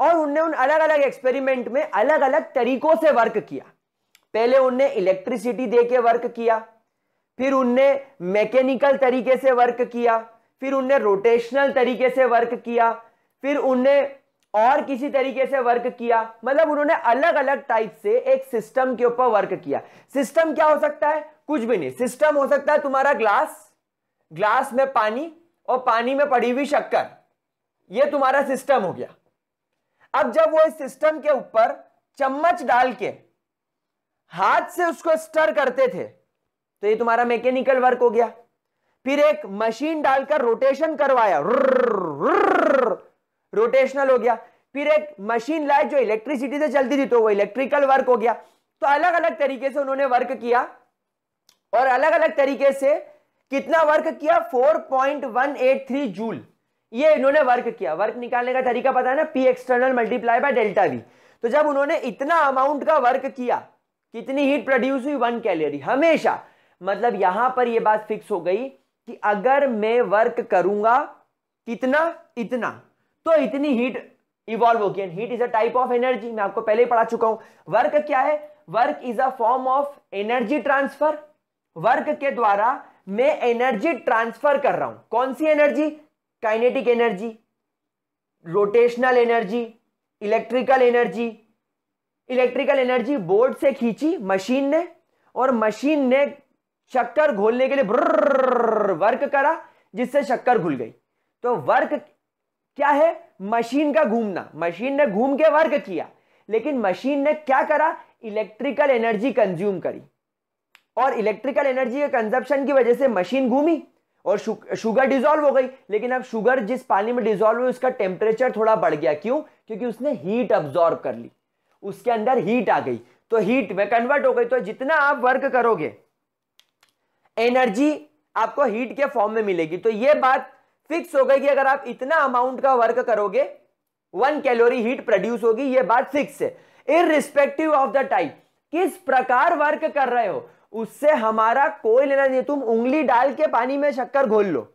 और उनने उन अलग अलग एक्सपेरिमेंट में अलग अलग तरीकों से वर्क किया पहले उनने इलेक्ट्रिसिटी दे के वर्क किया फिर उनने मैकेनिकल तरीके से वर्क किया फिर उनने रोटेशनल तरीके से वर्क किया फिर उनने और किसी तरीके से वर्क किया मतलब उन्होंने अलग अलग टाइप से एक सिस्टम के ऊपर वर्क किया सिस्टम क्या हो सकता है कुछ भी नहीं सिस्टम हो सकता है तुम्हारा ग्लास ग्लास में पानी और पानी में पड़ी हुई शक्कर यह तुम्हारा सिस्टम हो गया अब जब वो इस सिस्टम के ऊपर चम्मच डाल के हाथ से उसको स्टर करते थे तो ये तुम्हारा मैकेनिकल वर्क हो गया फिर एक मशीन डालकर रोटेशन करवाया रोटेशनल हो गया फिर एक मशीन लाए जो इलेक्ट्रिसिटी से चलती थी तो वो इलेक्ट्रिकल वर्क हो गया तो अलग अलग तरीके से उन्होंने वर्क किया और अलग अलग तरीके से कितना वर्क किया 4.183 जूल ये इन्होंने वर्क किया वर्क निकालने का तरीका पता है ना P external multiply by delta V तो जब उन्होंने इतना अमाउंट का वर्क किया कितनी हीट प्रोड्यूस हुई वन कैलोरी हमेशा मतलब यहां पर यह बात फिक्स हो गई कि अगर मैं वर्क करूंगा कितना इतना तो इतनी हीट इवॉल्व होगी and heat is a type of energy मैं आपको पहले ही पढ़ा चुका हूं वर्क क्या है work is a form of energy transfer work के द्वारा मैं एनर्जी ट्रांसफर कर रहा हूं कौन सी energy kinetic energy rotational energy electrical energy electrical energy board से खींची मशीन ने और मशीन ने शक्कर घोलने के लिए वर्क करा जिससे शक्कर घुल गई तो वर्क क्या है मशीन का घूमना मशीन ने घूम के वर्क किया लेकिन मशीन ने क्या करा इलेक्ट्रिकल एनर्जी कंज्यूम करी और इलेक्ट्रिकल एनर्जी के कंजप्शन की वजह से मशीन घूमी और शुगर डिजोल्व हो गई लेकिन अब शुगर जिस पानी में डिजोल्व हुई उसका टेम्परेचर थोड़ा बढ़ गया क्यों क्योंकि उसने हीट अब्जॉर्व कर ली उसके अंदर हीट आ गई तो हीट में कन्वर्ट हो गई तो जितना आप वर्क करोगे एनर्जी आपको हीट के फॉर्म में मिलेगी तो यह बात फिक्स हो गई कि अगर आप इतना अमाउंट का वर्क करोगे वन कैलोरी हीट प्रोड्यूस होगी यह बात फिक्स है irrespective of the type किस प्रकार वर्क कर रहे हो उससे हमारा कोई लेना नहीं तुम उंगली डाल के पानी में शक्कर घोल लो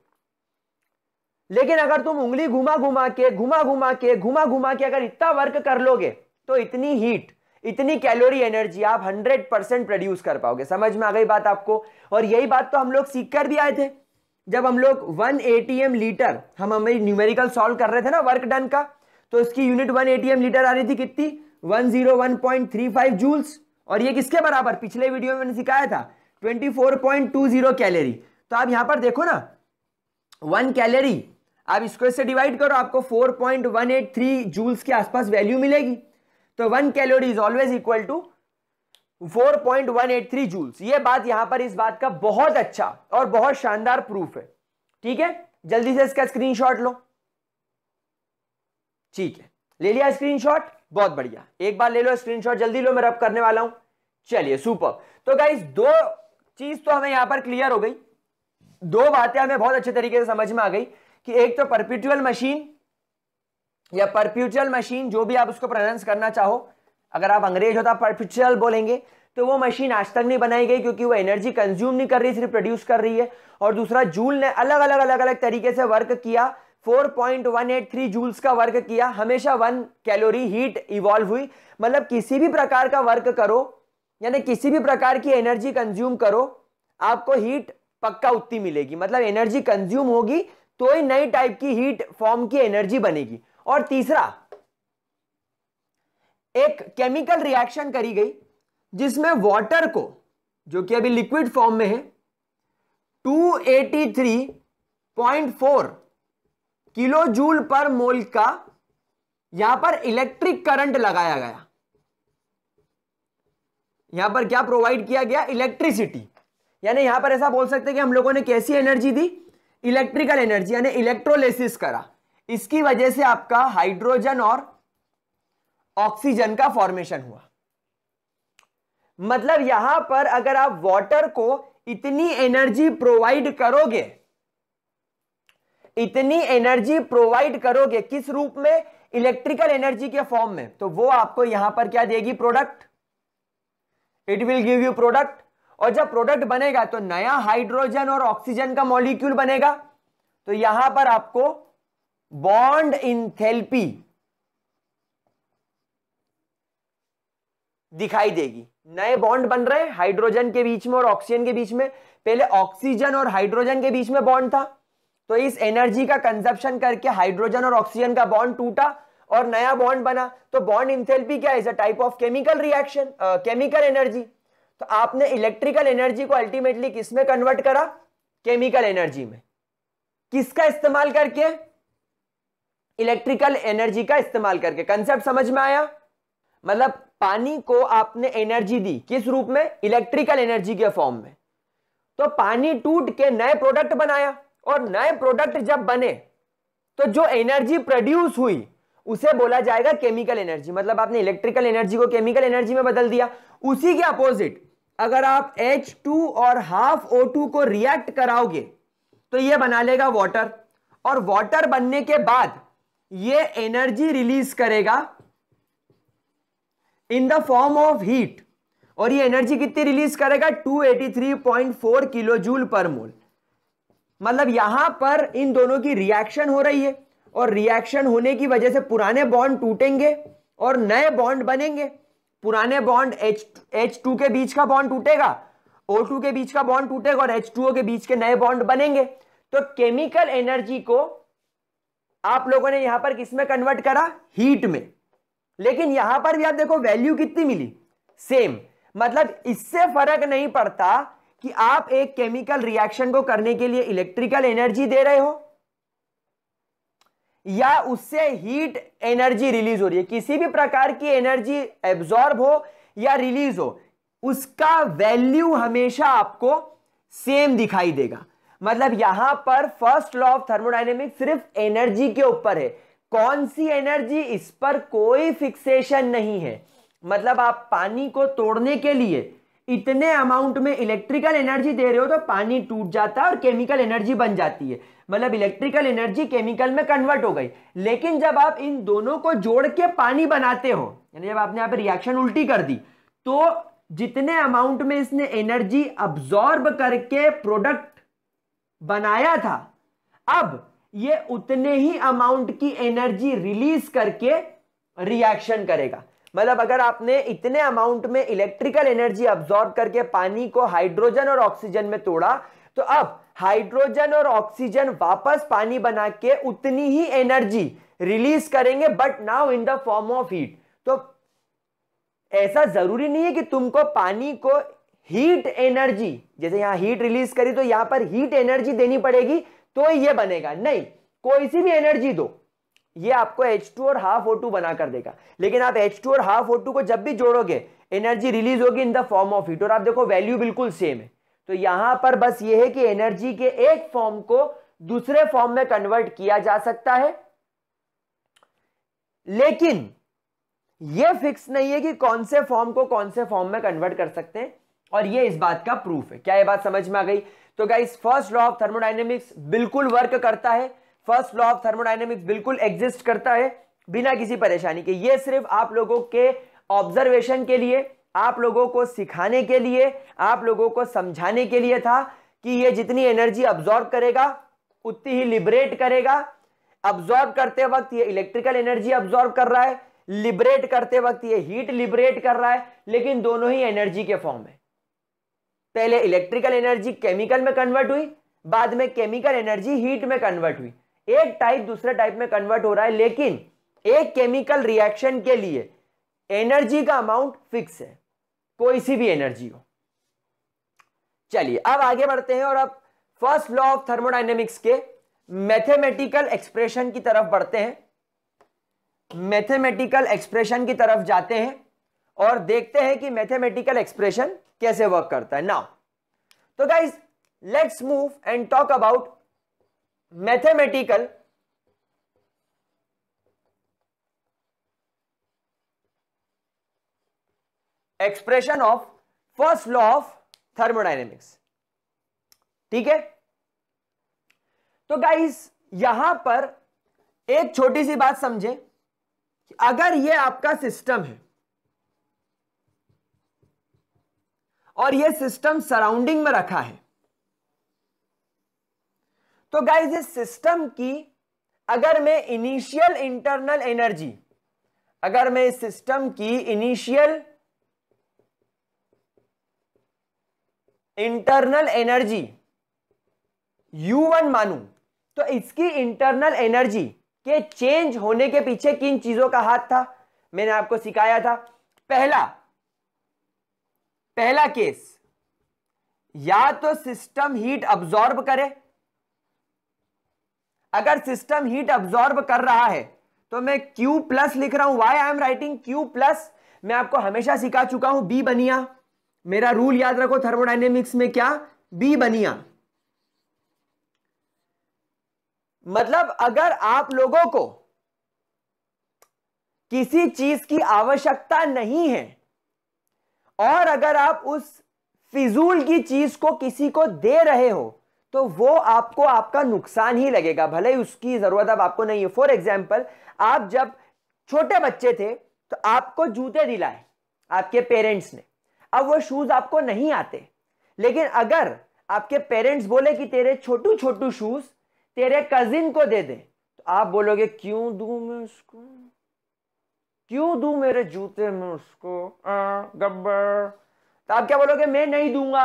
लेकिन अगर तुम उंगली घुमा घुमा के घुमा घुमा के घुमा घुमा के अगर इतना वर्क कर लोगे तो इतनी हीट इतनी कैलोरी एनर्जी आप 100 परसेंट प्रोड्यूस कर पाओगे समझ में आ गई बात आपको और यही बात तो हम लोग सीख कर भी आए थे जब हम लोग वन एटीएम लीटर हम हमारी न्यूमेरिकल सॉल्व कर रहे थे ना वर्क डन का तो इसकी यूनिट वन एटीएम लीटर आ रही थी कितनी 101.35 जूल्स और ये किसके बराबर पिछले वीडियो में मैंने सिखाया था 24.20 कैलोरी तो आप यहां पर देखो ना वन कैलोरी आप इसको इससे डिवाइड करो आपको 4.183 जूल्स के आसपास वैल्यू मिलेगी तो one calorie is always equal to 4.183 joules ये बात यहां पर इस बात का बहुत अच्छा और बहुत शानदार प्रूफ है ठीक है जल्दी से इसका स्क्रीनशॉट लो ठीक है ले लिया स्क्रीनशॉट बहुत बढ़िया एक बार ले लो स्क्रीनशॉट जल्दी लो मैं रब करने वाला हूं चलिए सुपर तो गाइज दो चीज तो हमें यहां पर क्लियर हो गई दो बातें हमें बहुत अच्छे तरीके से समझ में आ गई कि एक तो परपिटुअल मशीन या परप्यूचुअल मशीन जो भी आप उसको प्रोनाउंस करना चाहो अगर आप अंग्रेज होता तो परप्यूचुअल बोलेंगे तो वो मशीन आज तक नहीं बनाई गई क्योंकि वो एनर्जी कंज्यूम नहीं कर रही सिर्फ प्रोड्यूस कर रही है और दूसरा जूल ने अलग अलग अलग अलग तरीके से वर्क किया 4.183 जूल्स का वर्क किया हमेशा वन कैलोरी हीट इवॉल्व हुई मतलब किसी भी प्रकार का वर्क करो यानी किसी भी प्रकार की एनर्जी कंज्यूम करो आपको हीट पक्का उतनी मिलेगी मतलब एनर्जी कंज्यूम होगी तो ही नई टाइप की हीट फॉर्म की एनर्जी बनेगी और तीसरा एक केमिकल रिएक्शन करी गई जिसमें वाटर को जो कि अभी लिक्विड फॉर्म में है 283.4 किलो जूल पर मोल का यहां पर इलेक्ट्रिक करंट लगाया गया यहां पर क्या प्रोवाइड किया गया इलेक्ट्रिसिटी यानी यहां पर ऐसा बोल सकते हैं कि हम लोगों ने कैसी एनर्जी दी इलेक्ट्रिकल एनर्जी यानी इलेक्ट्रोलेसिस करा इसकी वजह से आपका हाइड्रोजन और ऑक्सीजन का फॉर्मेशन हुआ मतलब यहां पर अगर आप वाटर को इतनी एनर्जी प्रोवाइड करोगे इतनी एनर्जी प्रोवाइड करोगे किस रूप में इलेक्ट्रिकल एनर्जी के फॉर्म में तो वो आपको यहां पर क्या देगी product it will give you product और जब प्रोडक्ट बनेगा तो नया हाइड्रोजन और ऑक्सीजन का मॉलिक्यूल बनेगा तो यहां पर आपको बॉन्ड इंथेल्पी दिखाई देगी नए बॉन्ड बन रहे हैं हाइड्रोजन के बीच में और ऑक्सीजन के बीच में पहले ऑक्सीजन और हाइड्रोजन के बीच में बॉन्ड था तो इस एनर्जी का कंजप्शन करके हाइड्रोजन और ऑक्सीजन का बॉन्ड टूटा और नया बॉन्ड बना तो बॉन्ड इंथेल्पी क्या है type of chemical reaction chemical energy तो आपने इलेक्ट्रिकल एनर्जी को अल्टीमेटली किसमें कन्वर्ट करा केमिकल एनर्जी में किसका इस्तेमाल करके इलेक्ट्रिकल एनर्जी का इस्तेमाल करके कंसेप्ट समझ में आया मतलब पानी को आपने एनर्जी दी किस रूप में इलेक्ट्रिकल एनर्जी के फॉर्म में तो पानी टूट के नए प्रोडक्ट बनाया और नए प्रोडक्ट जब बने तो जो एनर्जी प्रोड्यूस हुई उसे बोला जाएगा केमिकल एनर्जी मतलब आपने इलेक्ट्रिकल एनर्जी को केमिकल एनर्जी में बदल दिया उसी के अपोजिट अगर आप H2 और हाफ O2 को रिएक्ट कराओगे तो यह बना लेगा वॉटर और वॉटर बनने के बाद ये एनर्जी रिलीज करेगा in the form of heat और ये एनर्जी कितनी रिलीज करेगा 283.4 किलो जूल पर मोल मतलब यहां पर इन दोनों की रिएक्शन हो रही है और रिएक्शन होने की वजह से पुराने बॉन्ड टूटेंगे और नए बॉन्ड बनेंगे पुराने बॉन्ड एच एच टू के बीच का बॉन्ड टूटेगा ओ टू के बीच का बॉन्ड टूटेगा और एच टू ओ के बीच के नए बॉन्ड बनेंगे तो केमिकल एनर्जी को आप लोगों ने यहां पर किस में कन्वर्ट करा हीट में लेकिन यहां पर भी आप देखो वैल्यू कितनी मिली सेम मतलब इससे फर्क नहीं पड़ता कि आप एक केमिकल रिएक्शन को करने के लिए इलेक्ट्रिकल एनर्जी दे रहे हो या उससे हीट एनर्जी रिलीज हो रही है किसी भी प्रकार की एनर्जी एब्जॉर्ब हो या रिलीज हो उसका वैल्यू हमेशा आपको सेम दिखाई देगा मतलब यहां पर फर्स्ट लॉ ऑफ थर्मोडाइनेमिक सिर्फ एनर्जी के ऊपर है कौन सी एनर्जी इस पर कोई फिक्सेशन नहीं है मतलब आप पानी को तोड़ने के लिए इतने अमाउंट में इलेक्ट्रिकल एनर्जी दे रहे हो तो पानी टूट जाता है और केमिकल एनर्जी बन जाती है मतलब इलेक्ट्रिकल एनर्जी केमिकल में कन्वर्ट हो गई लेकिन जब आप इन दोनों को जोड़ के पानी बनाते हो यानी जब आपने यहाँ पर रिएक्शन उल्टी कर दी तो जितने अमाउंट में इसने एनर्जी अब्जॉर्ब करके प्रोडक्ट बनाया था अब ये उतने ही अमाउंट की एनर्जी रिलीज करके रिएक्शन करेगा मतलब अगर आपने इतने अमाउंट में इलेक्ट्रिकल एनर्जी अब्जॉर्ब करके पानी को हाइड्रोजन और ऑक्सीजन में तोड़ा तो अब हाइड्रोजन और ऑक्सीजन वापस पानी बना के उतनी ही एनर्जी रिलीज करेंगे but now in the form of heat तो ऐसा जरूरी नहीं है कि तुमको पानी को हीट एनर्जी जैसे यहां हीट रिलीज करी तो यहां पर हीट एनर्जी देनी पड़ेगी तो ये बनेगा नहीं कोई सी भी एनर्जी दो ये आपको H2 और हाफ O2 बना कर देगा लेकिन आप H2 और हाफ O2 को जब भी जोड़ोगे एनर्जी रिलीज होगी in the form of heat और आप देखो वैल्यू बिल्कुल सेम है तो यहां पर बस ये है कि एनर्जी के एक फॉर्म को दूसरे फॉर्म में कन्वर्ट किया जा सकता है लेकिन यह फिक्स नहीं है कि कौन से फॉर्म को कौन से फॉर्म में कन्वर्ट कर सकते हैं और ये इस बात का प्रूफ है क्या ये बात समझ में आ गई तो guys first law of thermodynamics बिल्कुल वर्क करता है फर्स्ट लॉ ऑफ थर्मोडाइनेमिक्स बिल्कुल एग्जिस्ट करता है बिना किसी परेशानी के ये सिर्फ आप लोगों के ऑब्जर्वेशन के लिए आप लोगों को सिखाने के लिए आप लोगों को समझाने के लिए था कि ये जितनी एनर्जी अब्जॉर्ब करेगा उतनी ही लिबरेट करेगा अब्जॉर्ब करते वक्त ये इलेक्ट्रिकल एनर्जी अब्जॉर्ब कर रहा है लिबरेट करते वक्त ये हीट लिबरेट कर रहा है लेकिन दोनों ही एनर्जी के फॉर्म में पहले इलेक्ट्रिकल एनर्जी केमिकल में कन्वर्ट हुई बाद में केमिकल एनर्जी हीट में कन्वर्ट हुई एक टाइप दूसरे टाइप में कन्वर्ट हो रहा है लेकिन एक केमिकल रिएक्शन के लिए एनर्जी का अमाउंट फिक्स है कोई सी भी एनर्जी हो चलिए अब आगे बढ़ते हैं और अब फर्स्ट लॉ ऑफ थर्मोडाइनेमिक्स के मैथमेटिकल एक्सप्रेशन की तरफ बढ़ते हैं मैथमेटिकल एक्सप्रेशन की तरफ जाते हैं और देखते हैं कि मैथमेटिकल एक्सप्रेशन कैसे वर्क करता है नाउ तो guys let's move and talk about mathematical expression of first law of thermodynamics ठीक है तो गाइस यहां पर एक छोटी सी बात समझे अगर ये आपका सिस्टम है और ये सिस्टम सराउंडिंग में रखा है तो गाइज इस सिस्टम की अगर मैं इनिशियल इंटरनल एनर्जी अगर मैं इस सिस्टम की इनिशियल इंटरनल एनर्जी U1 मानूं तो इसकी इंटरनल एनर्जी के चेंज होने के पीछे किन चीजों का हाथ था मैंने आपको सिखाया था पहला पहला केस या तो सिस्टम हीट अब्जॉर्ब करे अगर सिस्टम हीट अब्जॉर्ब कर रहा है तो मैं Q प्लस लिख रहा हूं why I am writing Q plus मैं आपको हमेशा सिखा चुका हूं B बनिया मेरा रूल याद रखो थर्मोडाइनेमिक्स में क्या B बनिया मतलब अगर आप लोगों को किसी चीज की आवश्यकता नहीं है और अगर आप उस फिजूल की चीज को किसी को दे रहे हो तो वो आपको आपका नुकसान ही लगेगा भले ही उसकी जरूरत अब आपको नहीं है फॉर एग्जाम्पल आप जब छोटे बच्चे थे तो आपको जूते दिलाए आपके पेरेंट्स ने अब वो शूज आपको नहीं आते लेकिन अगर आपके पेरेंट्स बोले कि तेरे छोटू छोटू शूज तेरे कजिन को दे दे तो आप बोलोगे क्यों दू मैं उसको क्यों दू मेरे जूते में उसको गब्बर तो आप क्या बोलोगे मैं नहीं दूंगा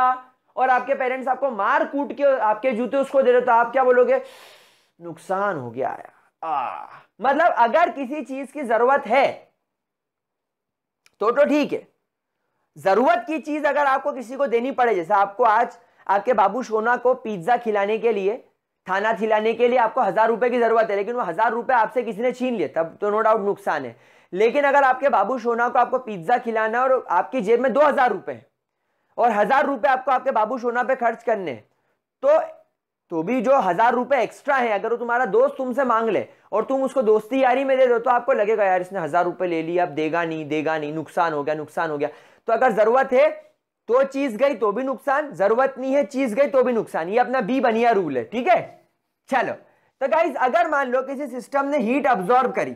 और आपके पेरेंट्स आपको मार कूट के आपके जूते उसको दे रहे तो आप क्या बोलोगे नुकसान हो गया आया मतलब अगर किसी चीज की जरूरत है तो तो ठीक है जरूरत की चीज अगर आपको किसी को देनी पड़े जैसे आपको आज आपके बाबू सोना को पिज्जा खिलाने के लिए थाना खिलाने के लिए आपको हजार रुपए की जरूरत है लेकिन वो हजार रुपए आपसे किसी ने छीन लिए तब तो नो डाउट नुकसान है लेकिन अगर आपके बाबू सोना को आपको पिज्जा खिलाना और आपकी जेब में दो हजार रुपए और हजार रुपए आपको आपके बाबू सोना पे खर्च करने तो तो भी जो हजार रुपए एक्स्ट्रा है अगर वो तुम्हारा दोस्त तुमसे मांग ले और तुम उसको दोस्ती यारी में दे दो तो आपको लगेगा यार इसने हजार रुपए ले लिया अब देगा नहीं देगा नहीं नुकसान हो गया नुकसान हो गया तो अगर जरूरत है तो चीज गई तो भी नुकसान जरूरत नहीं है चीज गई तो भी नुकसान ये अपना बी बनिया रूल है ठीक है चलो तो गाइज अगर मान लो किसी सिस्टम ने हीट अब्जॉर्ब करी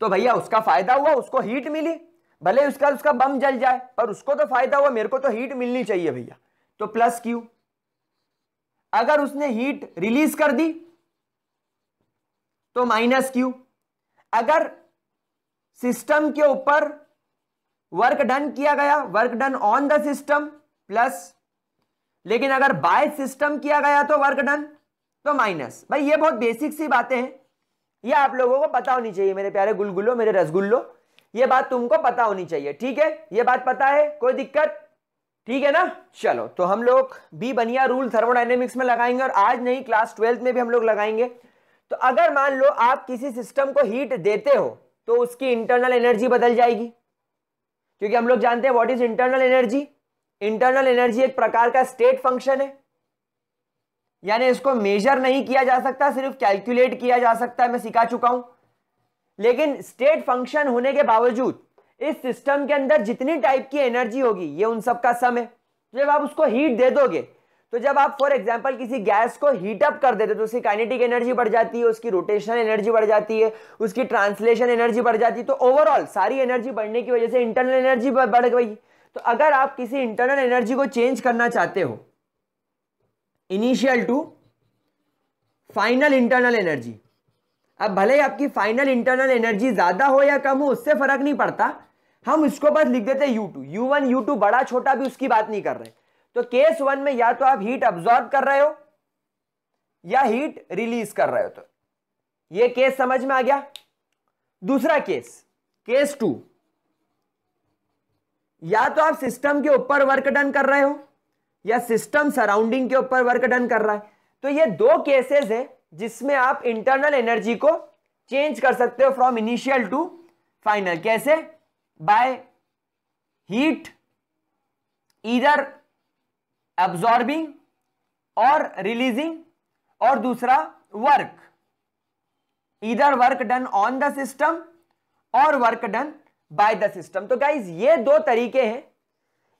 तो भैया उसका फायदा हुआ उसको हीट मिली भले उसका उसका बम जल जाए पर उसको तो फायदा हुआ मेरे को तो हीट मिलनी चाहिए भैया तो प्लस क्यू अगर उसने हीट रिलीज कर दी तो माइनस क्यू अगर सिस्टम के ऊपर वर्क डन किया गया work done on the system plus लेकिन अगर बाय सिस्टम किया गया तो वर्क डन तो माइनस भाई ये बहुत बेसिक सी बातें हैं ये आप लोगों को पता होनी चाहिए मेरे प्यारे गुलगुलो मेरे रसगुल्लो ये बात तुमको पता होनी चाहिए ठीक है ये बात पता है कोई दिक्कत ठीक है ना चलो तो हम लोग बी बनिया रूल थर्मोडाइनेमिक्स में लगाएंगे और आज नहीं क्लास ट्वेल्थ में भी हम लोग लगाएंगे तो अगर मान लो आप किसी सिस्टम को हीट देते हो तो उसकी इंटरनल एनर्जी बदल जाएगी क्योंकि हम लोग जानते हैं what is internal energy internal energy एक प्रकार का स्टेट फंक्शन है यानी इसको मेजर नहीं किया जा सकता सिर्फ कैलकुलेट किया जा सकता है मैं सिखा चुका हूं लेकिन स्टेट फंक्शन होने के बावजूद इस सिस्टम के अंदर जितनी टाइप की एनर्जी होगी ये उन सब का सम है जब आप उसको हीट दे दोगे तो जब आप फॉर एग्जाम्पल किसी गैस को हीट अप कर देते तो उसकी काइनेटिक एनर्जी बढ़ जाती है उसकी रोटेशनल एनर्जी बढ़ जाती है उसकी ट्रांसलेशन एनर्जी बढ़ जाती है तो ओवरऑल सारी एनर्जी बढ़ने की वजह से इंटरनल एनर्जी बढ़ गई तो अगर आप किसी इंटरनल एनर्जी को चेंज करना चाहते हो initial to final internal energy अब भले ही आपकी फाइनल इंटरनल एनर्जी ज़्यादा हो या कम हो उससे फर्क नहीं पड़ता हम इसको बस लिख देते U two U one U two बड़ा छोटा भी उसकी बात नहीं कर रहे तो केस वन में या तो आप हीट अब्जॉर्ब कर रहे हो या हीट रिलीज कर रहे हो तो ये केस समझ में आ गया दूसरा केस केस टू या तो आप सिस्टम के ऊपर वर्क डन कर रहे हो या सिस्टम सराउंडिंग के ऊपर वर्क डन कर रहा है तो ये दो केसेस है जिसमें आप इंटरनल एनर्जी को चेंज कर सकते हो फ्रॉम इनिशियल टू फाइनल कैसे बाय हीट इधर एब्जॉर्बिंग और रिलीजिंग और दूसरा वर्क इधर work done on the system और work done by the system तो गाइज ये दो तरीके हैं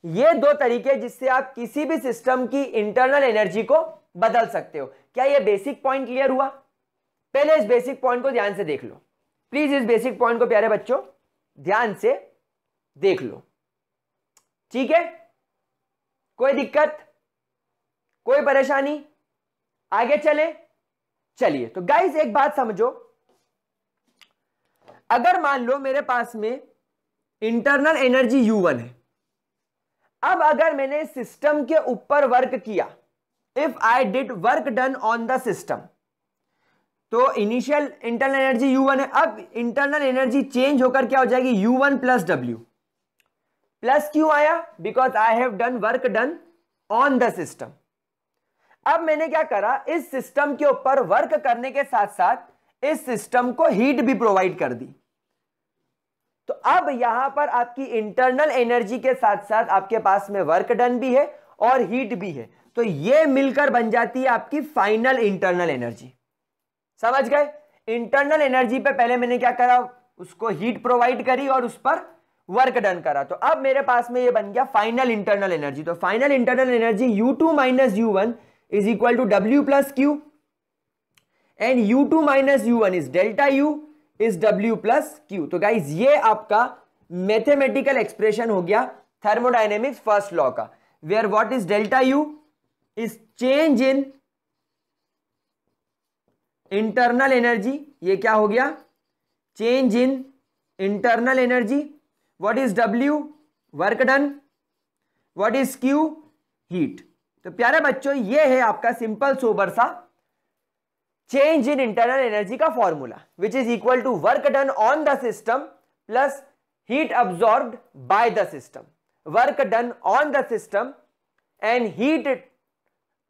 ये दो तरीके जिससे आप किसी भी सिस्टम की इंटरनल एनर्जी को बदल सकते हो क्या ये बेसिक पॉइंट क्लियर हुआ पहले इस बेसिक पॉइंट को ध्यान से देख लो प्लीज इस बेसिक पॉइंट को प्यारे बच्चों ध्यान से देख लो ठीक है कोई दिक्कत कोई परेशानी आगे चले चलिए तो गाइस एक बात समझो अगर मान लो मेरे पास में इंटरनल एनर्जी यू वन है अब अगर मैंने सिस्टम के ऊपर वर्क किया if I did work done on the system तो इनिशियल इंटरनल एनर्जी U1 है अब इंटरनल एनर्जी चेंज होकर क्या हो जाएगी U1 one plus W plus क्यों आया because I have done work done on the system अब मैंने क्या करा इस सिस्टम के ऊपर वर्क करने के साथ साथ इस सिस्टम को हीट भी प्रोवाइड कर दी तो अब यहां पर आपकी इंटरनल एनर्जी के साथ साथ आपके पास में वर्क डन भी है और हीट भी है तो ये मिलकर बन जाती है आपकी फाइनल इंटरनल एनर्जी समझ गए इंटरनल एनर्जी पे पहले मैंने क्या करा उसको हीट प्रोवाइड करी और उस पर वर्क डन करा तो अब मेरे पास में ये बन गया फाइनल इंटरनल एनर्जी तो final internal energy U two minus U one is equal to W plus Q and U two minus U one is delta U is W plus Q तो गाइज ये आपका mathematical expression हो गया thermodynamics first law का where what is delta U is change in internal energy ये क्या हो गया change in internal energy what is W work done what is Q heat तो प्यारे बच्चों ये है आपका सिंपल सोबर सा चेंज इन इंटरनल एनर्जी का formula which is equal to work done on the system plus heat absorb by the system work done on the system and heat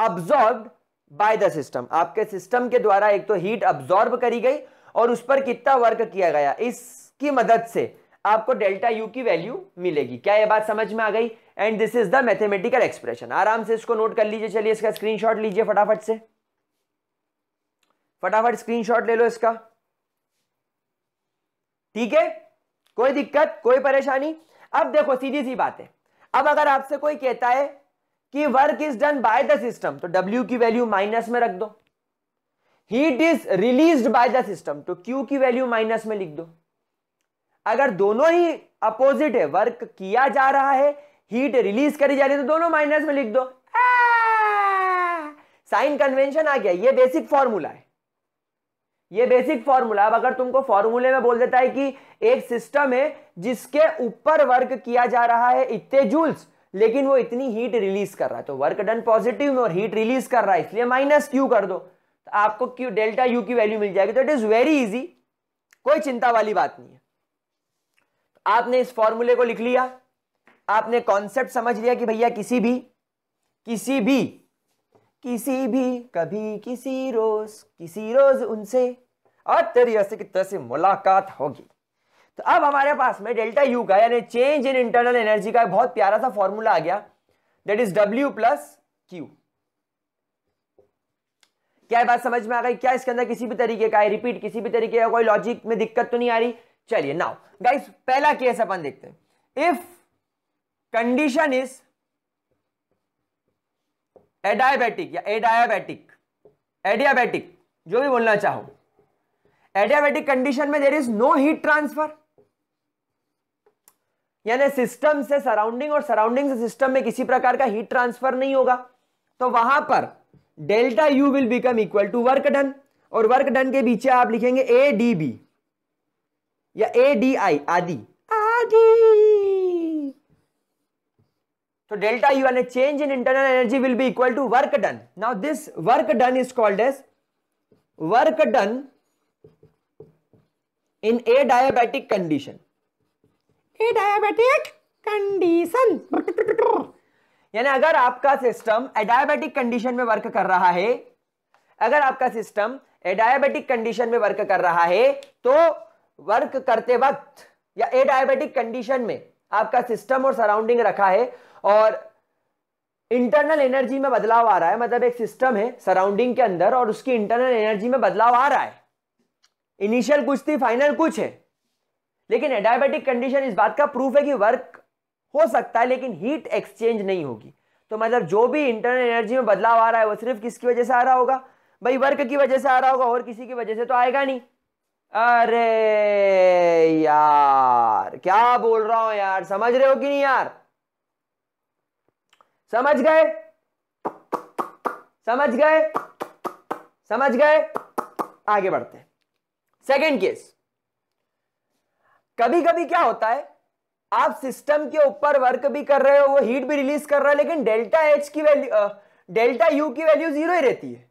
absorb by the system आपके system के द्वारा एक तो heat absorb करी गई और उस पर कितना वर्क किया गया इसकी मदद से आपको डेल्टा यू की वैल्यू मिलेगी क्या यह बात समझ में आ गई and this is the mathematical expression आराम से इसको नोट कर लीजिए चलिए इसका स्क्रीनशॉट लीजिए फटाफट से फटाफट स्क्रीनशॉट ले लो इसका ठीक है कोई दिक्कत कोई परेशानी अब देखो सीधी सी बात है अब अगर आपसे कोई कहता है कि work is done by the system तो डब्ल्यू की वैल्यू माइनस में रख दो heat is release by the system तो क्यू की वैल्यू माइनस में लिख दो अगर दोनों ही अपोजिट है वर्क किया जा रहा है हीट रिलीज करी जा रही है तो दोनों माइनस में लिख दो साइन ah! कन्वेंशन आ गया ये बेसिक फॉर्मूला है ये बेसिक फॉर्मूला अब अगर तुमको फॉर्मूले में बोल देता है कि एक सिस्टम है जिसके ऊपर वर्क किया जा रहा है इतने जूल्स लेकिन वो इतनी हीट रिलीज कर रहा है तो वर्क डन पॉजिटिव में और हीट रिलीज कर रहा है इसलिए माइनस क्यू कर दो तो आपको क्यू डेल्टा यू की वैल्यू मिल जाएगी तो इट इज वेरी इजी कोई चिंता वाली बात नहीं है आपने इस फॉर्मूले को लिख लिया आपने कॉन्सेप्ट समझ लिया कि भैया किसी भी किसी भी किसी भी कभी किसी रोज किसी रोज उनसे और तरीके की तरह से मुलाकात होगी तो अब हमारे पास में डेल्टा यू का यानी चेंज इन इंटरनल एनर्जी का बहुत प्यारा सा फॉर्मूला आ गया that is W plus Q क्या बात समझ में आ गई क्या इसके अंदर किसी भी तरीके का है रिपीट किसी भी तरीके का कोई लॉजिक में दिक्कत तो नहीं आ रही चलिए नाउ गाइस पहला केस अपन देखते हैं इफ कंडीशन इज एडायबैटिक या एडायाबैटिक एडियाबैटिक जो भी बोलना चाहो एडियाबैटिक कंडीशन में there is no heat transfer यानी सिस्टम से सराउंडिंग और सराउंडिंग से सिस्टम में किसी प्रकार का हीट ट्रांसफर नहीं होगा तो वहां पर delta U will become equal to work done और वर्क डन के पीछे आप लिखेंगे ए डी बी या ए डी आई आदि आदि तो delta U and a change in internal energy will be equal to work done. Now this work done is called as work done in adiabatic condition. Adiabatic condition. यानी अगर आपका system adiabatic condition में work कर रहा है अगर आपका system adiabatic condition में वर्क कर रहा है तो वर्क करते वक्त या एडायबेटिक कंडीशन में आपका सिस्टम और सराउंडिंग रखा है और इंटरनल एनर्जी में बदलाव आ रहा है मतलब एक सिस्टम है सराउंडिंग के अंदर और उसकी इंटरनल एनर्जी में बदलाव आ रहा है इनिशियल कुछ थी फाइनल कुछ है लेकिन एडायबेटिक कंडीशन इस बात का प्रूफ है कि वर्क हो सकता है लेकिन हीट एक्सचेंज नहीं होगी तो मतलब जो भी इंटरनल एनर्जी में बदलाव आ रहा है वो सिर्फ किसकी वजह से आ रहा होगा भाई वर्क की वजह से आ रहा होगा और किसी की वजह से तो आएगा नहीं अरे यार क्या बोल रहा हूं यार समझ रहे हो कि नहीं यार समझ गए समझ गए समझ गए आगे बढ़ते हैं सेकेंड केस कभी कभी क्या होता है आप सिस्टम के ऊपर वर्क भी कर रहे हो वो हीट भी रिलीज कर रहा है लेकिन डेल्टा एच की वैल्यू डेल्टा यू की वैल्यू जीरो ही रहती है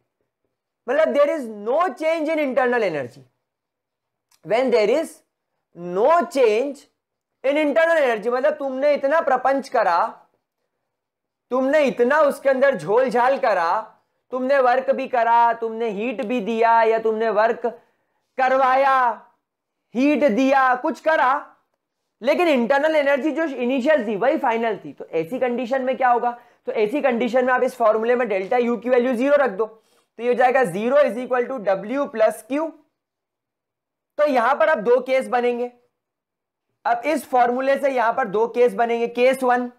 मतलब there is no change in internal energy when there is no change in internal energy मतलब तुमने इतना प्रपंच करा तुमने इतना उसके अंदर झोल झाल करा तुमने वर्क भी करा तुमने हीट भी दिया या तुमने वर्क करवाया हीट दिया कुछ करा लेकिन इंटरनल एनर्जी जो इनिशियल थी वही फाइनल थी तो ऐसी कंडीशन में क्या होगा तो ऐसी कंडीशन में आप इस फॉर्मूले में डेल्टा यू की वैल्यू जीरो रख दो तो ये जाएगा zero is equal to W plus Q तो यहां पर अब दो केस बनेंगे अब इस फॉर्मूले से यहां पर दो केस बनेंगे केस वन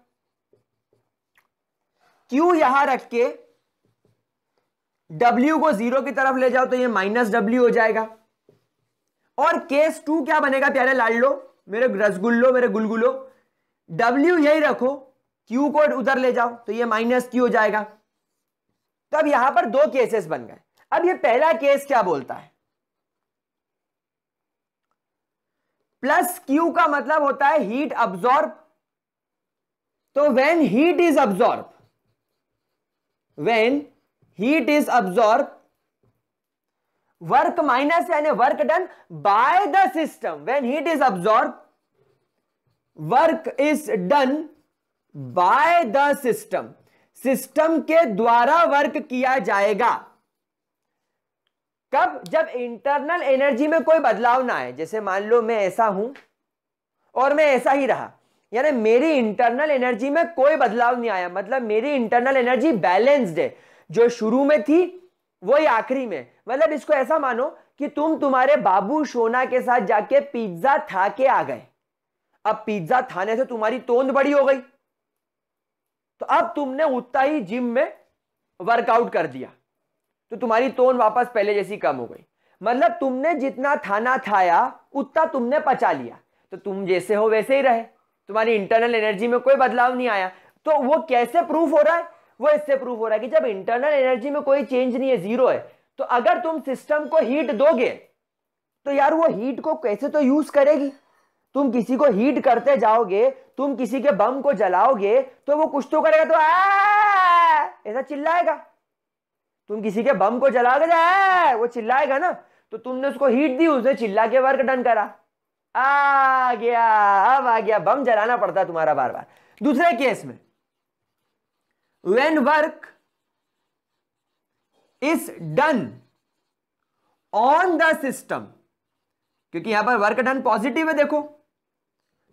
क्यू यहां रख के डब्ल्यू को जीरो की तरफ ले जाओ तो ये माइनस डब्ल्यू हो जाएगा और केस टू क्या बनेगा प्यारे लाडलो मेरे रसगुल्लो मेरे गुलगुलो डब्ल्यू यही रखो क्यू को उधर ले जाओ तो ये माइनस क्यू हो जाएगा तो अब यहां पर दो केसेस बन गए अब ये पहला केस क्या बोलता है प्लस क्यू का मतलब होता है हीट अब्जॉर्ब तो when heat is absorb when heat is absorbed work minus यानी work done by the system when heat is absorbed work is done by the system system के द्वारा वर्क किया जाएगा कब जब इंटरनल एनर्जी में कोई बदलाव ना आए जैसे मान लो मैं ऐसा हूं और मैं ऐसा ही रहा यानी मेरी इंटरनल एनर्जी में कोई बदलाव नहीं आया मतलब मेरी इंटरनल एनर्जी बैलेंस्ड है जो शुरू में थी वही आखिरी में मतलब इसको ऐसा मानो कि तुम तुम्हारे बाबू सोना के साथ जाके पिज्जा था के आ गए अब पिज्जा थाने से तुम्हारी तोंद बड़ी हो गई तो अब तुमने उतना ही जिम में वर्कआउट कर दिया तो तुम्हारी तोंद वापस पहले जैसी कम हो गई मतलब तुमने जितना थाना थाया उतना तुमने पचा लिया तो तुम जैसे हो वैसे ही रहे तुम्हारी इंटरनल एनर्जी में कोई बदलाव नहीं आया तो वो कैसे प्रूफ हो रहा है वो इससे प्रूफ हो रहा है कि जब इंटरनल एनर्जी में कोई चेंज नहीं है जीरो है तो अगर तुम सिस्टम को हीट दोगे तो यार वो हीट को कैसे तो यूज करेगी तुम किसी को हीट करते जाओगे तुम किसी के बम को जलाओगे तो वो कुछ तो करेगा तो ऐसा चिल्लाएगा तुम किसी के बम को जलाओगे तो, वो चिल्लाएगा ना तो तुमने उसको हीट दी उसने चिल्ला के वर्क डन करा आ गया अब आ गया बम जलाना पड़ता तुम्हारा बार बार दूसरे केस में when work is done on the system क्योंकि यहां पर वर्क डन पॉजिटिव है देखो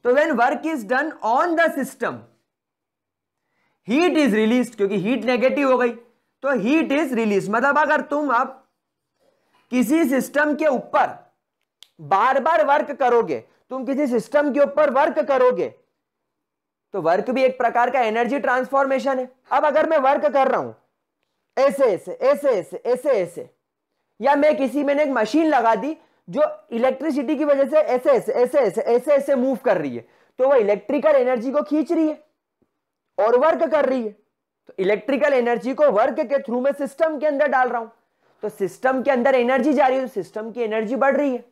तो when work is done on the system heat is release क्योंकि हीट नेगेटिव हो गई तो हीट इज रिलीज मतलब अगर तुम अब किसी सिस्टम के ऊपर बार बार वर्क करोगे तुम किसी सिस्टम के ऊपर वर्क करोगे तो वर्क भी एक प्रकार का एनर्जी ट्रांसफॉर्मेशन है अब अगर मैं वर्क कर रहा हूं ऐसे ऐसे ऐसे ऐसे ऐसे ऐसे या मैं किसी मैंने एक मशीन लगा दी जो इलेक्ट्रिसिटी की वजह से ऐसे ऐसे ऐसे ऐसे ऐसे ऐसे मूव कर रही है तो वह इलेक्ट्रिकल एनर्जी को खींच रही है और वर्क कर रही है तो इलेक्ट्रिकल एनर्जी को वर्क के थ्रू में सिस्टम के अंदर डाल रहा हूं तो सिस्टम के अंदर एनर्जी जा रही है तो सिस्टम की एनर्जी बढ़ रही है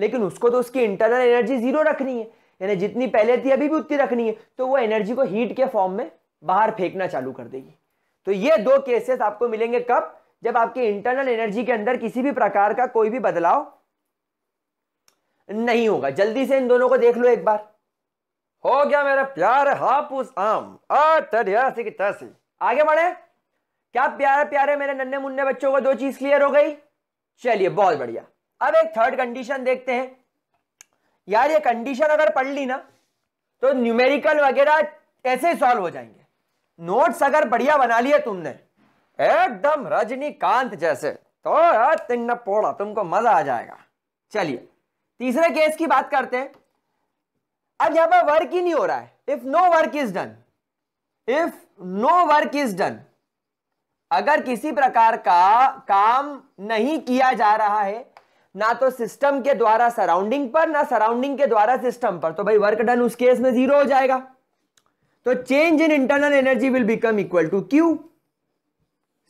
लेकिन उसको तो उसकी इंटरनल एनर्जी जीरो रखनी है यानी जितनी पहले थी अभी भी उतनी रखनी है तो वो एनर्जी को हीट के फॉर्म में बाहर फेंकना चालू कर देगी तो ये दो केसेस आपको मिलेंगे कब जब आपके इंटरनल एनर्जी के अंदर किसी भी प्रकार का कोई भी बदलाव नहीं होगा जल्दी से इन दोनों को देख लो एक बार हो गया मेरा प्यार हापुस आम आगे बढ़े क्या प्यारे प्यारे मेरे नन्हे मुन्ने बच्चों को दो चीज क्लियर हो गई चलिए बहुत बढ़िया अब एक थर्ड कंडीशन देखते हैं यार ये कंडीशन अगर पढ़ ली ना तो न्यूमेरिकल वगैरह ऐसे सॉल्व हो जाएंगे नोट्स अगर बढ़िया बना लिए तुमने एकदम रजनीकांत जैसे तो पोड़ा तुमको मजा आ जाएगा चलिए तीसरे केस की बात करते हैं अब यहां पर वर्क ही नहीं हो रहा है if no work is done if no work is done अगर किसी प्रकार का काम नहीं किया जा रहा है ना तो सिस्टम के द्वारा सराउंडिंग पर ना सराउंडिंग के द्वारा सिस्टम पर तो भाई वर्क डन उस केस में जीरो हो जाएगा तो change in internal energy will become equal to Q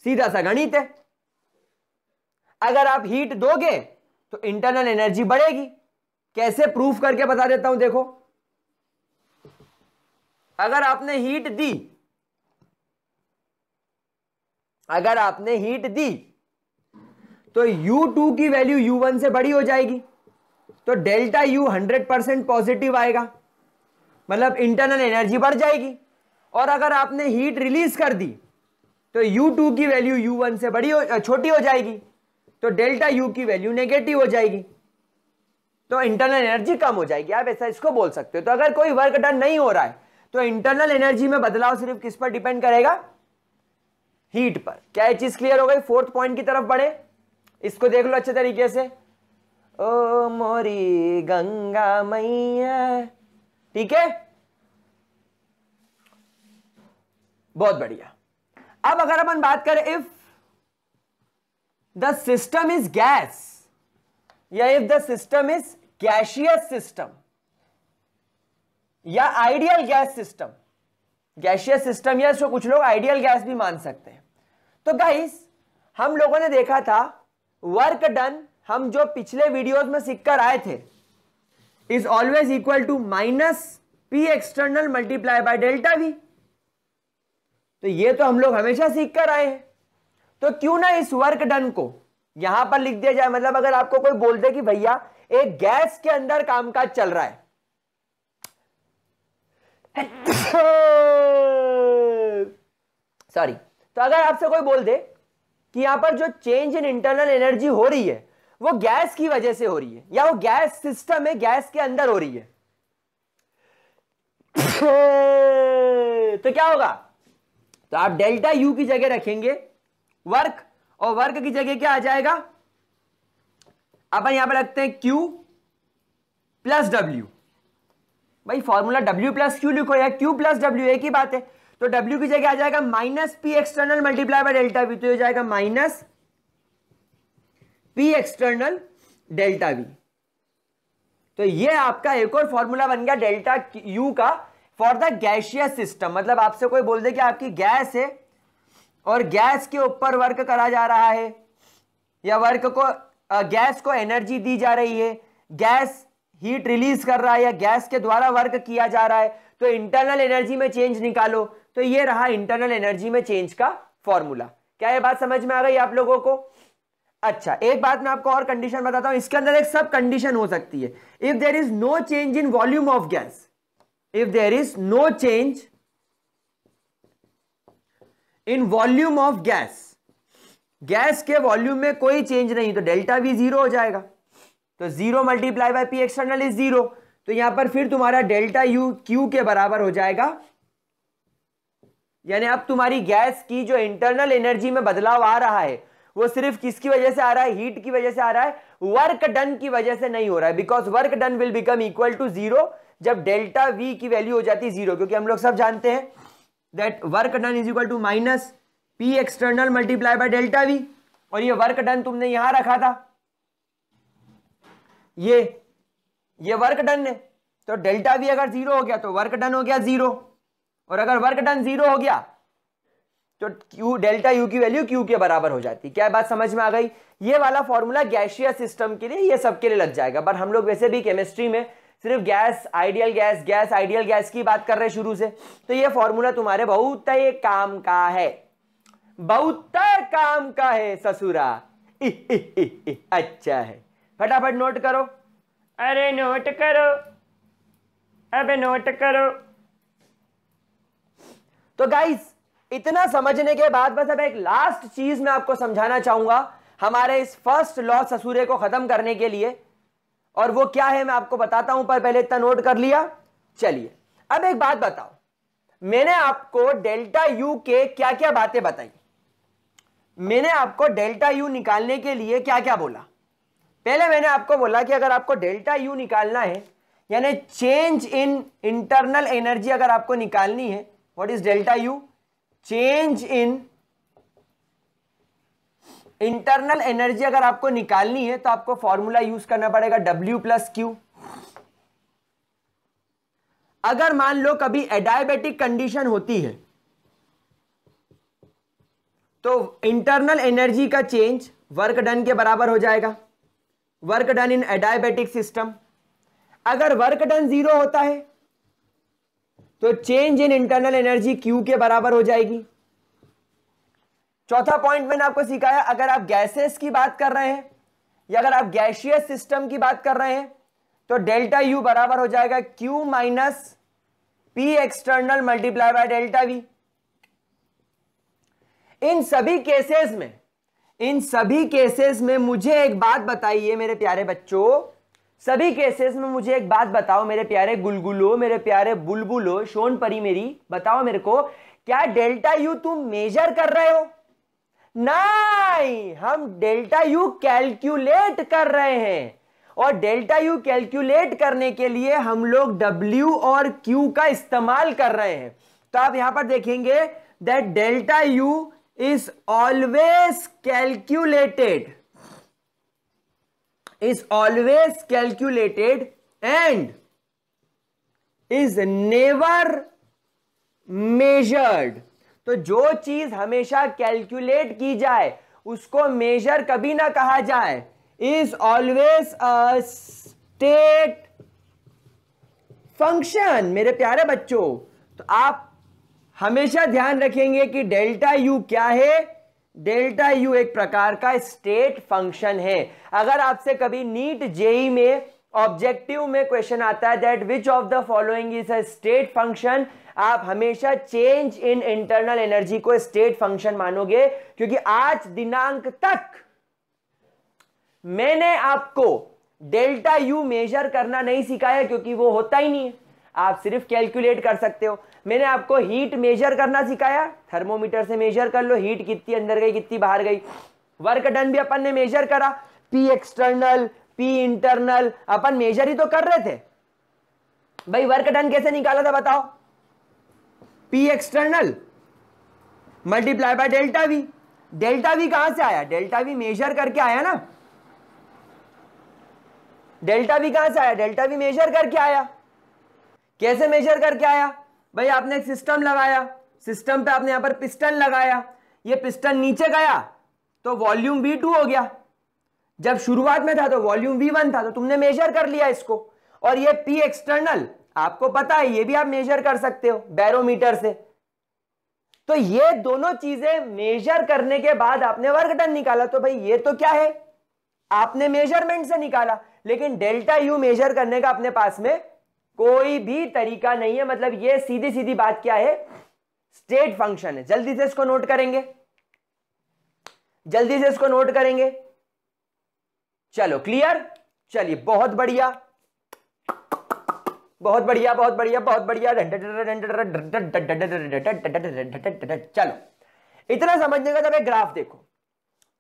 सीधा सा गणित है अगर आप हीट दोगे तो इंटरनल एनर्जी बढ़ेगी कैसे प्रूफ करके बता देता हूं देखो अगर आपने हीट दी अगर आपने हीट दी तो u2 की वैल्यू u1 से बड़ी हो जाएगी तो डेल्टा u 100 परसेंट पॉजिटिव आएगा मतलब इंटरनल एनर्जी बढ़ जाएगी और अगर आपने हीट रिलीज कर दी तो u2 की वैल्यू u1 से बड़ी हो छोटी हो जाएगी तो डेल्टा u की वैल्यू नेगेटिव हो जाएगी तो इंटरनल एनर्जी कम हो जाएगी आप ऐसा इसको बोल सकते हो तो अगर कोई वर्क डन नहीं हो रहा है तो इंटरनल एनर्जी में बदलाव सिर्फ किस पर डिपेंड करेगा हीट पर क्या यह चीज क्लियर हो गई फोर्थ पॉइंट की तरफ बढ़े इसको देख लो अच्छे तरीके से ओ मोरी गंगा मैया ठीक है बहुत बढ़िया अब अगर अपन बात करें if the system is gas या if the system is gaseous system या ideal gas system gaseous system या इसको कुछ लोग आइडियल गैस भी मान सकते हैं तो गाइस हम लोगों ने देखा था वर्क डन हम जो पिछले वीडियोस में सीख कर आए थे is always equal to minus P external multiply by delta V तो ये तो हम लोग हमेशा सीख कर आए हैं तो क्यों ना इस वर्क डन को यहां पर लिख दिया जाए मतलब अगर आपको कोई बोल दे कि भैया एक गैस के अंदर कामकाज चल रहा है सॉरी तो अगर आपसे कोई बोल दे कि यहां पर जो चेंज इन इंटरनल एनर्जी हो रही है वो गैस की वजह से हो रही है या वो गैस सिस्टम है गैस के अंदर हो रही है तो क्या होगा तो आप डेल्टा यू की जगह रखेंगे वर्क और वर्क की जगह क्या आ जाएगा अपन यहां पर रखते हैं क्यू प्लस डब्ल्यू भाई फॉर्मूला डब्ल्यू प्लस क्यू लिखो या क्यू प्लस डब्ल्यू एक ही बात है तो डब्ल्यू की जगह आ जाएगा minus P external multiply by delta V तो ये जाएगा minus P external delta V तो ये आपका एक और फॉर्मूला बन गया डेल्टा यू का फॉर द गैशियस सिस्टम मतलब आपसे कोई बोल दे कि आपकी गैस है और गैस के ऊपर वर्क करा जा रहा है या वर्क को गैस को एनर्जी दी जा रही है गैस हीट रिलीज कर रहा है या गैस के द्वारा वर्क किया जा रहा है तो इंटरनल एनर्जी में चेंज निकालो तो ये रहा इंटरनल एनर्जी में चेंज का फॉर्मूला क्या ये बात समझ में आ गई आप लोगों को अच्छा एक बात मैं आपको और कंडीशन बताता हूं इसके अंदर एक सब कंडीशन हो सकती है if there is no change in volume of gas if there is no change in volume of gas gas के वॉल्यूम में कोई चेंज नहीं तो डेल्टा वी जीरो हो जाएगा तो zero multiply by P external is zero तो यहां पर फिर तुम्हारा डेल्टा यू क्यू के बराबर हो जाएगा यानी अब तुम्हारी गैस की जो इंटरनल एनर्जी में बदलाव आ रहा है वो सिर्फ किसकी वजह से आ रहा है हीट की वजह से आ रहा है वर्क डन की वजह से नहीं हो रहा है because work done will become equal to zero जब डेल्टा वी की वैल्यू हो जाती है जीरो क्योंकि हम लोग सब जानते हैं that work done is equal to minus P external multiply by delta V और ये वर्क डन तुमने यहां रखा था ये ये वर्क डन है तो डेल्टा वी अगर जीरो हो गया तो वर्क डन हो गया जीरो और अगर वर्क डन जीरो हो गया तो Q डेल्टा U की वैल्यू Q के बराबर हो जाती क्या बात समझ में आ गई ये वाला फॉर्मूला गैसीय सिस्टम के लिए ये सबके लिए लग जाएगा पर हम लोग वैसे भी केमिस्ट्री में सिर्फ gas ideal gas gas ideal gas की बात कर रहे हैं शुरू से तो ये फॉर्मूला तुम्हारे बहुत काम का है बहुत काम का है ससुरा अच्छा है फटाफट नोट करो अरे नोट करो अब नोट करो तो गाइस इतना समझने के बाद बस अब एक लास्ट चीज मैं आपको समझाना चाहूंगा हमारे इस फर्स्ट लॉ ससुरे को खत्म करने के लिए और वो क्या है मैं आपको बताता हूं पर पहले इतना नोट कर लिया चलिए अब एक बात बताओ मैंने आपको डेल्टा यू के क्या क्या बातें बताई मैंने आपको डेल्टा यू निकालने के लिए क्या क्या बोला पहले मैंने आपको बोला कि अगर आपको डेल्टा यू निकालना है यानी चेंज इन इंटरनल एनर्जी अगर आपको निकालनी है what is delta u change in internal energy अगर आपको निकालनी है तो आपको फॉर्मूला यूज करना पड़ेगा डब्ल्यू प्लस क्यू अगर मान लो कभी एडायबेटिक कंडीशन होती है तो इंटरनल एनर्जी का चेंज वर्क डन के बराबर हो जाएगा work done in adiabatic system अगर वर्क डन जीरो होता है तो change in internal energy Q के बराबर हो जाएगी चौथा पॉइंट मैंने आपको सिखाया अगर आप गैसेस की बात कर रहे हैं या अगर आप गैशियस सिस्टम की बात कर रहे हैं तो डेल्टा यू बराबर हो जाएगा Q minus P external multiply by delta V इन सभी केसेस में इन सभी केसेस में मुझे एक बात बताइए मेरे प्यारे बच्चों सभी केसेस में मुझे एक बात बताओ मेरे प्यारे गुलगुलो मेरे प्यारे बुलबुलो शोन परी मेरी बताओ मेरे को क्या डेल्टा यू तुम मेजर कर रहे हो नहीं हम डेल्टा यू कैलकुलेट कर रहे हैं और डेल्टा यू कैलकुलेट करने के लिए हम लोग डब्ल्यू और क्यू का इस्तेमाल कर रहे हैं तो आप यहां पर देखेंगे that delta U is always calculated is always calculated and is never measured तो जो चीज हमेशा कैलकुलेट की जाए उसको मेजर कभी ना कहा जाए is always a state function मेरे प्यारे बच्चों तो आप हमेशा ध्यान रखेंगे कि डेल्टा यू क्या है डेल्टा यू एक प्रकार का स्टेट फंक्शन है अगर आपसे कभी नीट जेई में ऑब्जेक्टिव में क्वेश्चन आता है that which of the following is a state function आप हमेशा चेंज इन इंटरनल एनर्जी को स्टेट फंक्शन मानोगे क्योंकि आज दिनांक तक मैंने आपको डेल्टा यू मेजर करना नहीं सिखाया क्योंकि वो होता ही नहीं है आप सिर्फ कैलकुलेट कर सकते हो मैंने आपको हीट मेजर करना सिखाया थर्मोमीटर से मेजर कर लो हीट कितनी अंदर गई कितनी बाहर गई वर्क डन भी अपन ने मेजर करा पी एक्सटर्नल पी इंटरनल अपन मेजर ही तो कर रहे थे भाई वर्क डन कैसे निकाला था बताओ P external multiply by delta V delta V कहां से आया डेल्टा वी मेजर करके आया ना डेल्टा वी कहां से आया डेल्टा वी मेजर करके आया कैसे मेजर करके आया भाई आपने एक सिस्टम लगाया सिस्टम पे आपने यहाँ पर पिस्टन लगाया ये पिस्टन नीचे गया तो वॉल्यूम वी टू हो गया जब शुरुआत में था तो वॉल्यूम वी वन था तो तुमने मेजर कर लिया इसको और ये पी एक्सटर्नल आपको पता है ये भी आप मेजर कर सकते हो बैरोमीटर से तो ये दोनों चीजें मेजर करने के बाद आपने वर्क डन निकाला तो भाई ये तो क्या है आपने मेजरमेंट से निकाला लेकिन डेल्टा यू मेजर करने का अपने पास में कोई भी तरीका नहीं है मतलब ये सीधी सीधी बात क्या है स्टेट फंक्शन है जल्दी से इसको नोट करेंगे जल्दी से इसको नोट करेंगे चलो क्लियर चलिए बहुत बढ़िया बहुत बढ़िया बहुत बढ़िया बहुत बढ़िया चलो इतना समझने का जब एक ग्राफ देखो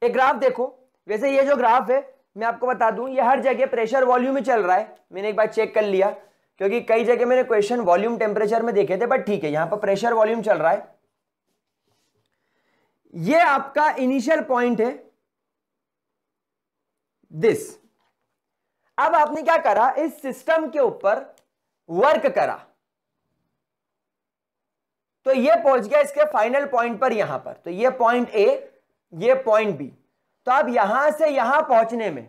एक ग्राफ देखो वैसे ये जो ग्राफ है मैं आपको बता दूं ये हर जगह प्रेशर वॉल्यूम ही चल रहा है मैंने एक बार चेक कर लिया क्योंकि कई जगह मैंने क्वेश्चन वॉल्यूम टेम्परेचर में देखे थे बट ठीक है यहां पर प्रेशर वॉल्यूम चल रहा है ये आपका इनिशियल पॉइंट है दिस अब आपने क्या करा इस सिस्टम के ऊपर वर्क करा तो ये पहुंच गया इसके फाइनल पॉइंट पर यहां पर तो ये पॉइंट ए ये पॉइंट बी तो आप यहां से यहां पहुंचने में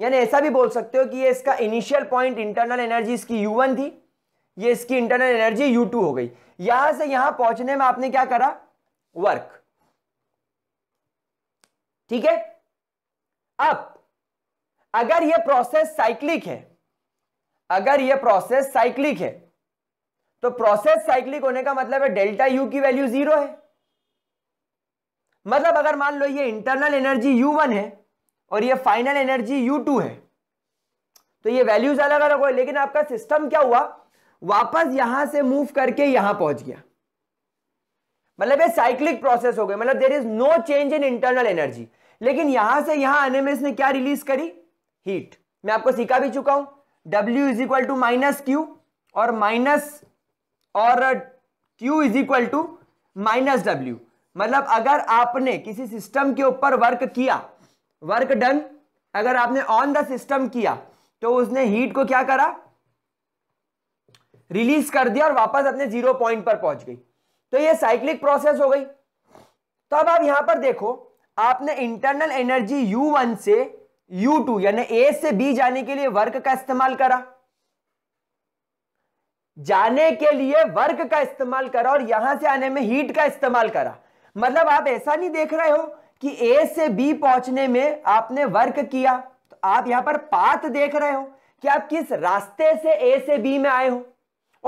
यानी ऐसा भी बोल सकते हो कि ये इसका इनिशियल पॉइंट इंटरनल एनर्जी इसकी U1 थी ये इसकी इंटरनल एनर्जी U2 हो गई यहां से यहां पहुंचने में आपने क्या करा वर्क ठीक है अब अगर ये प्रोसेस साइक्लिक है अगर ये प्रोसेस साइक्लिक है तो प्रोसेस साइक्लिक होने का मतलब है डेल्टा U की वैल्यू जीरो है मतलब अगर मान लो ये इंटरनल एनर्जी वन है और ये फाइनल एनर्जी यू टू है तो ये वैल्यूज अलग अलग हो लेकिन आपका सिस्टम क्या हुआ वापस यहां से मूव करके यहां पहुंच गया मतलब ये साइक्लिक प्रोसेस हो गई मतलब there is no change in internal energy लेकिन यहां से यहां आने में इसने क्या रिलीज करी हीट मैं आपको सीखा भी चुका हूं W is equal to minus Q और माइनस और Q is equal to minus W मतलब अगर आपने किसी सिस्टम के ऊपर वर्क किया वर्क डन अगर आपने ऑन द सिस्टम किया तो उसने हीट को क्या करा रिलीज कर दिया और वापस अपने जीरो पॉइंट पर पहुंच गई तो ये साइक्लिक प्रोसेस हो गई तो अब आप यहां पर देखो आपने इंटरनल एनर्जी U1 से U2 यानी A से B जाने के लिए वर्क का इस्तेमाल करा जाने के लिए वर्क का इस्तेमाल करा और यहां से आने में हीट का इस्तेमाल करा मतलब आप ऐसा नहीं देख रहे हो कि ए से बी पहुंचने में आपने वर्क किया तो आप यहां पर पाथ देख रहे हो कि आप किस रास्ते से ए से बी में आए हो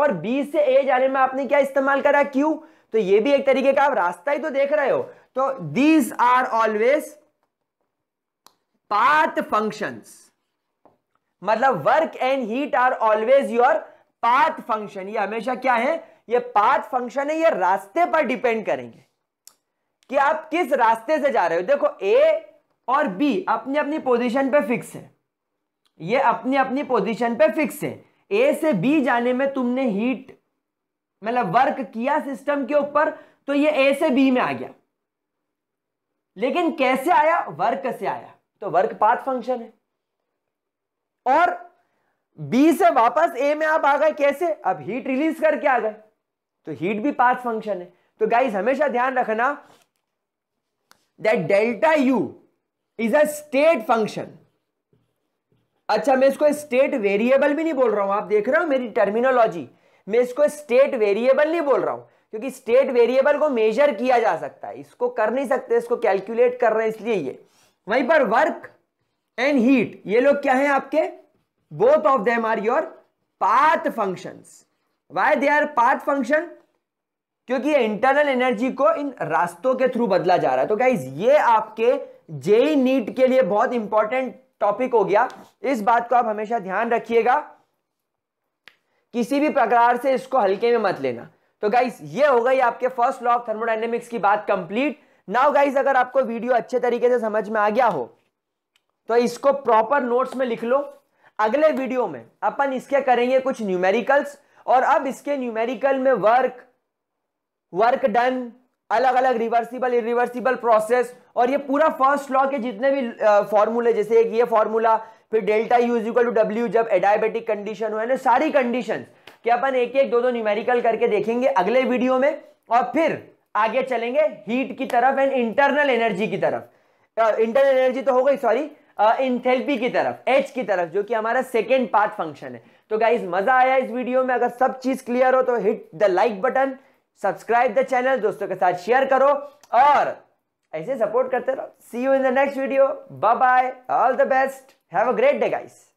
और बी से ए जाने में आपने क्या इस्तेमाल करा क्यू तो ये भी एक तरीके का आप रास्ता ही तो देख रहे हो तो these are always path functions मतलब work and heat are always your path function ये हमेशा क्या है ये पाथ फंक्शन है ये रास्ते पर डिपेंड करेंगे कि आप किस रास्ते से जा रहे हो देखो ए और बी अपनी अपनी पोजीशन पे फिक्स है ये अपनी अपनी पोजीशन पे फिक्स है ए से बी जाने में तुमने हीट मतलब वर्क किया सिस्टम के ऊपर तो ये ए से बी में आ गया लेकिन कैसे आया वर्क से आया तो वर्क पाथ फंक्शन है और बी से वापस ए में आप आ गए कैसे अब हीट रिलीज करके आ गए तो हीट भी पाथ फंक्शन है तो गाइज हमेशा ध्यान रखना that delta U is a state function अच्छा मैं इसको स्टेट वेरिएबल भी नहीं बोल रहा हूं आप देख रहे हो मेरी टर्मिनोलॉजी मैं इसको स्टेट वेरिएबल नहीं बोल रहा हूं क्योंकि स्टेट वेरिएबल को मेजर किया जा सकता है इसको कर नहीं सकते इसको कैलकुलेट कर रहे हैं इसलिए ये वहीं पर वर्क एंड हीट ये लोग क्या हैं आपके both of them are your path functions why they are path function क्योंकि ये इंटरनल एनर्जी को इन रास्तों के थ्रू बदला जा रहा है तो गाइज ये आपके जेई e e नीट के लिए बहुत इंपॉर्टेंट टॉपिक हो गया इस बात को आप हमेशा ध्यान रखिएगा किसी भी प्रकार से इसको हल्के में मत लेना तो गाइज ये हो गई आपके फर्स्ट लॉ ऑफ थर्मोडाइनेमिक्स की बात कंप्लीट नाउ गाइज अगर आपको वीडियो अच्छे तरीके से समझ में आ गया हो तो इसको प्रॉपर नोट्स में लिख लो अगले वीडियो में अपन इसके करेंगे कुछ न्यूमेरिकल्स और अब इसके न्यूमेरिकल में वर्क वर्क डन अलग अलग रिवर्सिबल इिवर्सिबल प्रोसेस और ये पूरा फर्स्ट लॉ के जितने भी फॉर्मूले जैसे एक ये फॉर्मूला फिर delta U is equal to W जब एडायबेटिक कंडीशन हो ना सारी कंडीशन कि अपन एक एक दो दो न्यूमेरिकल करके देखेंगे अगले वीडियो में और फिर आगे चलेंगे हीट की तरफ एंड इंटरनल एनर्जी की तरफ इंटरनल एनर्जी तो हो गई सॉरी इंथेल्पी की तरफ एच की तरफ जो कि हमारा सेकेंड पार्ट फंक्शन है तो गाइज मजा आया इस वीडियो में अगर सब चीज क्लियर हो तो hit the like button subscribe the channel दोस्तों के साथ शेयर करो और ऐसे सपोर्ट करते रहो see you in the next video bye bye all the best have a great day guys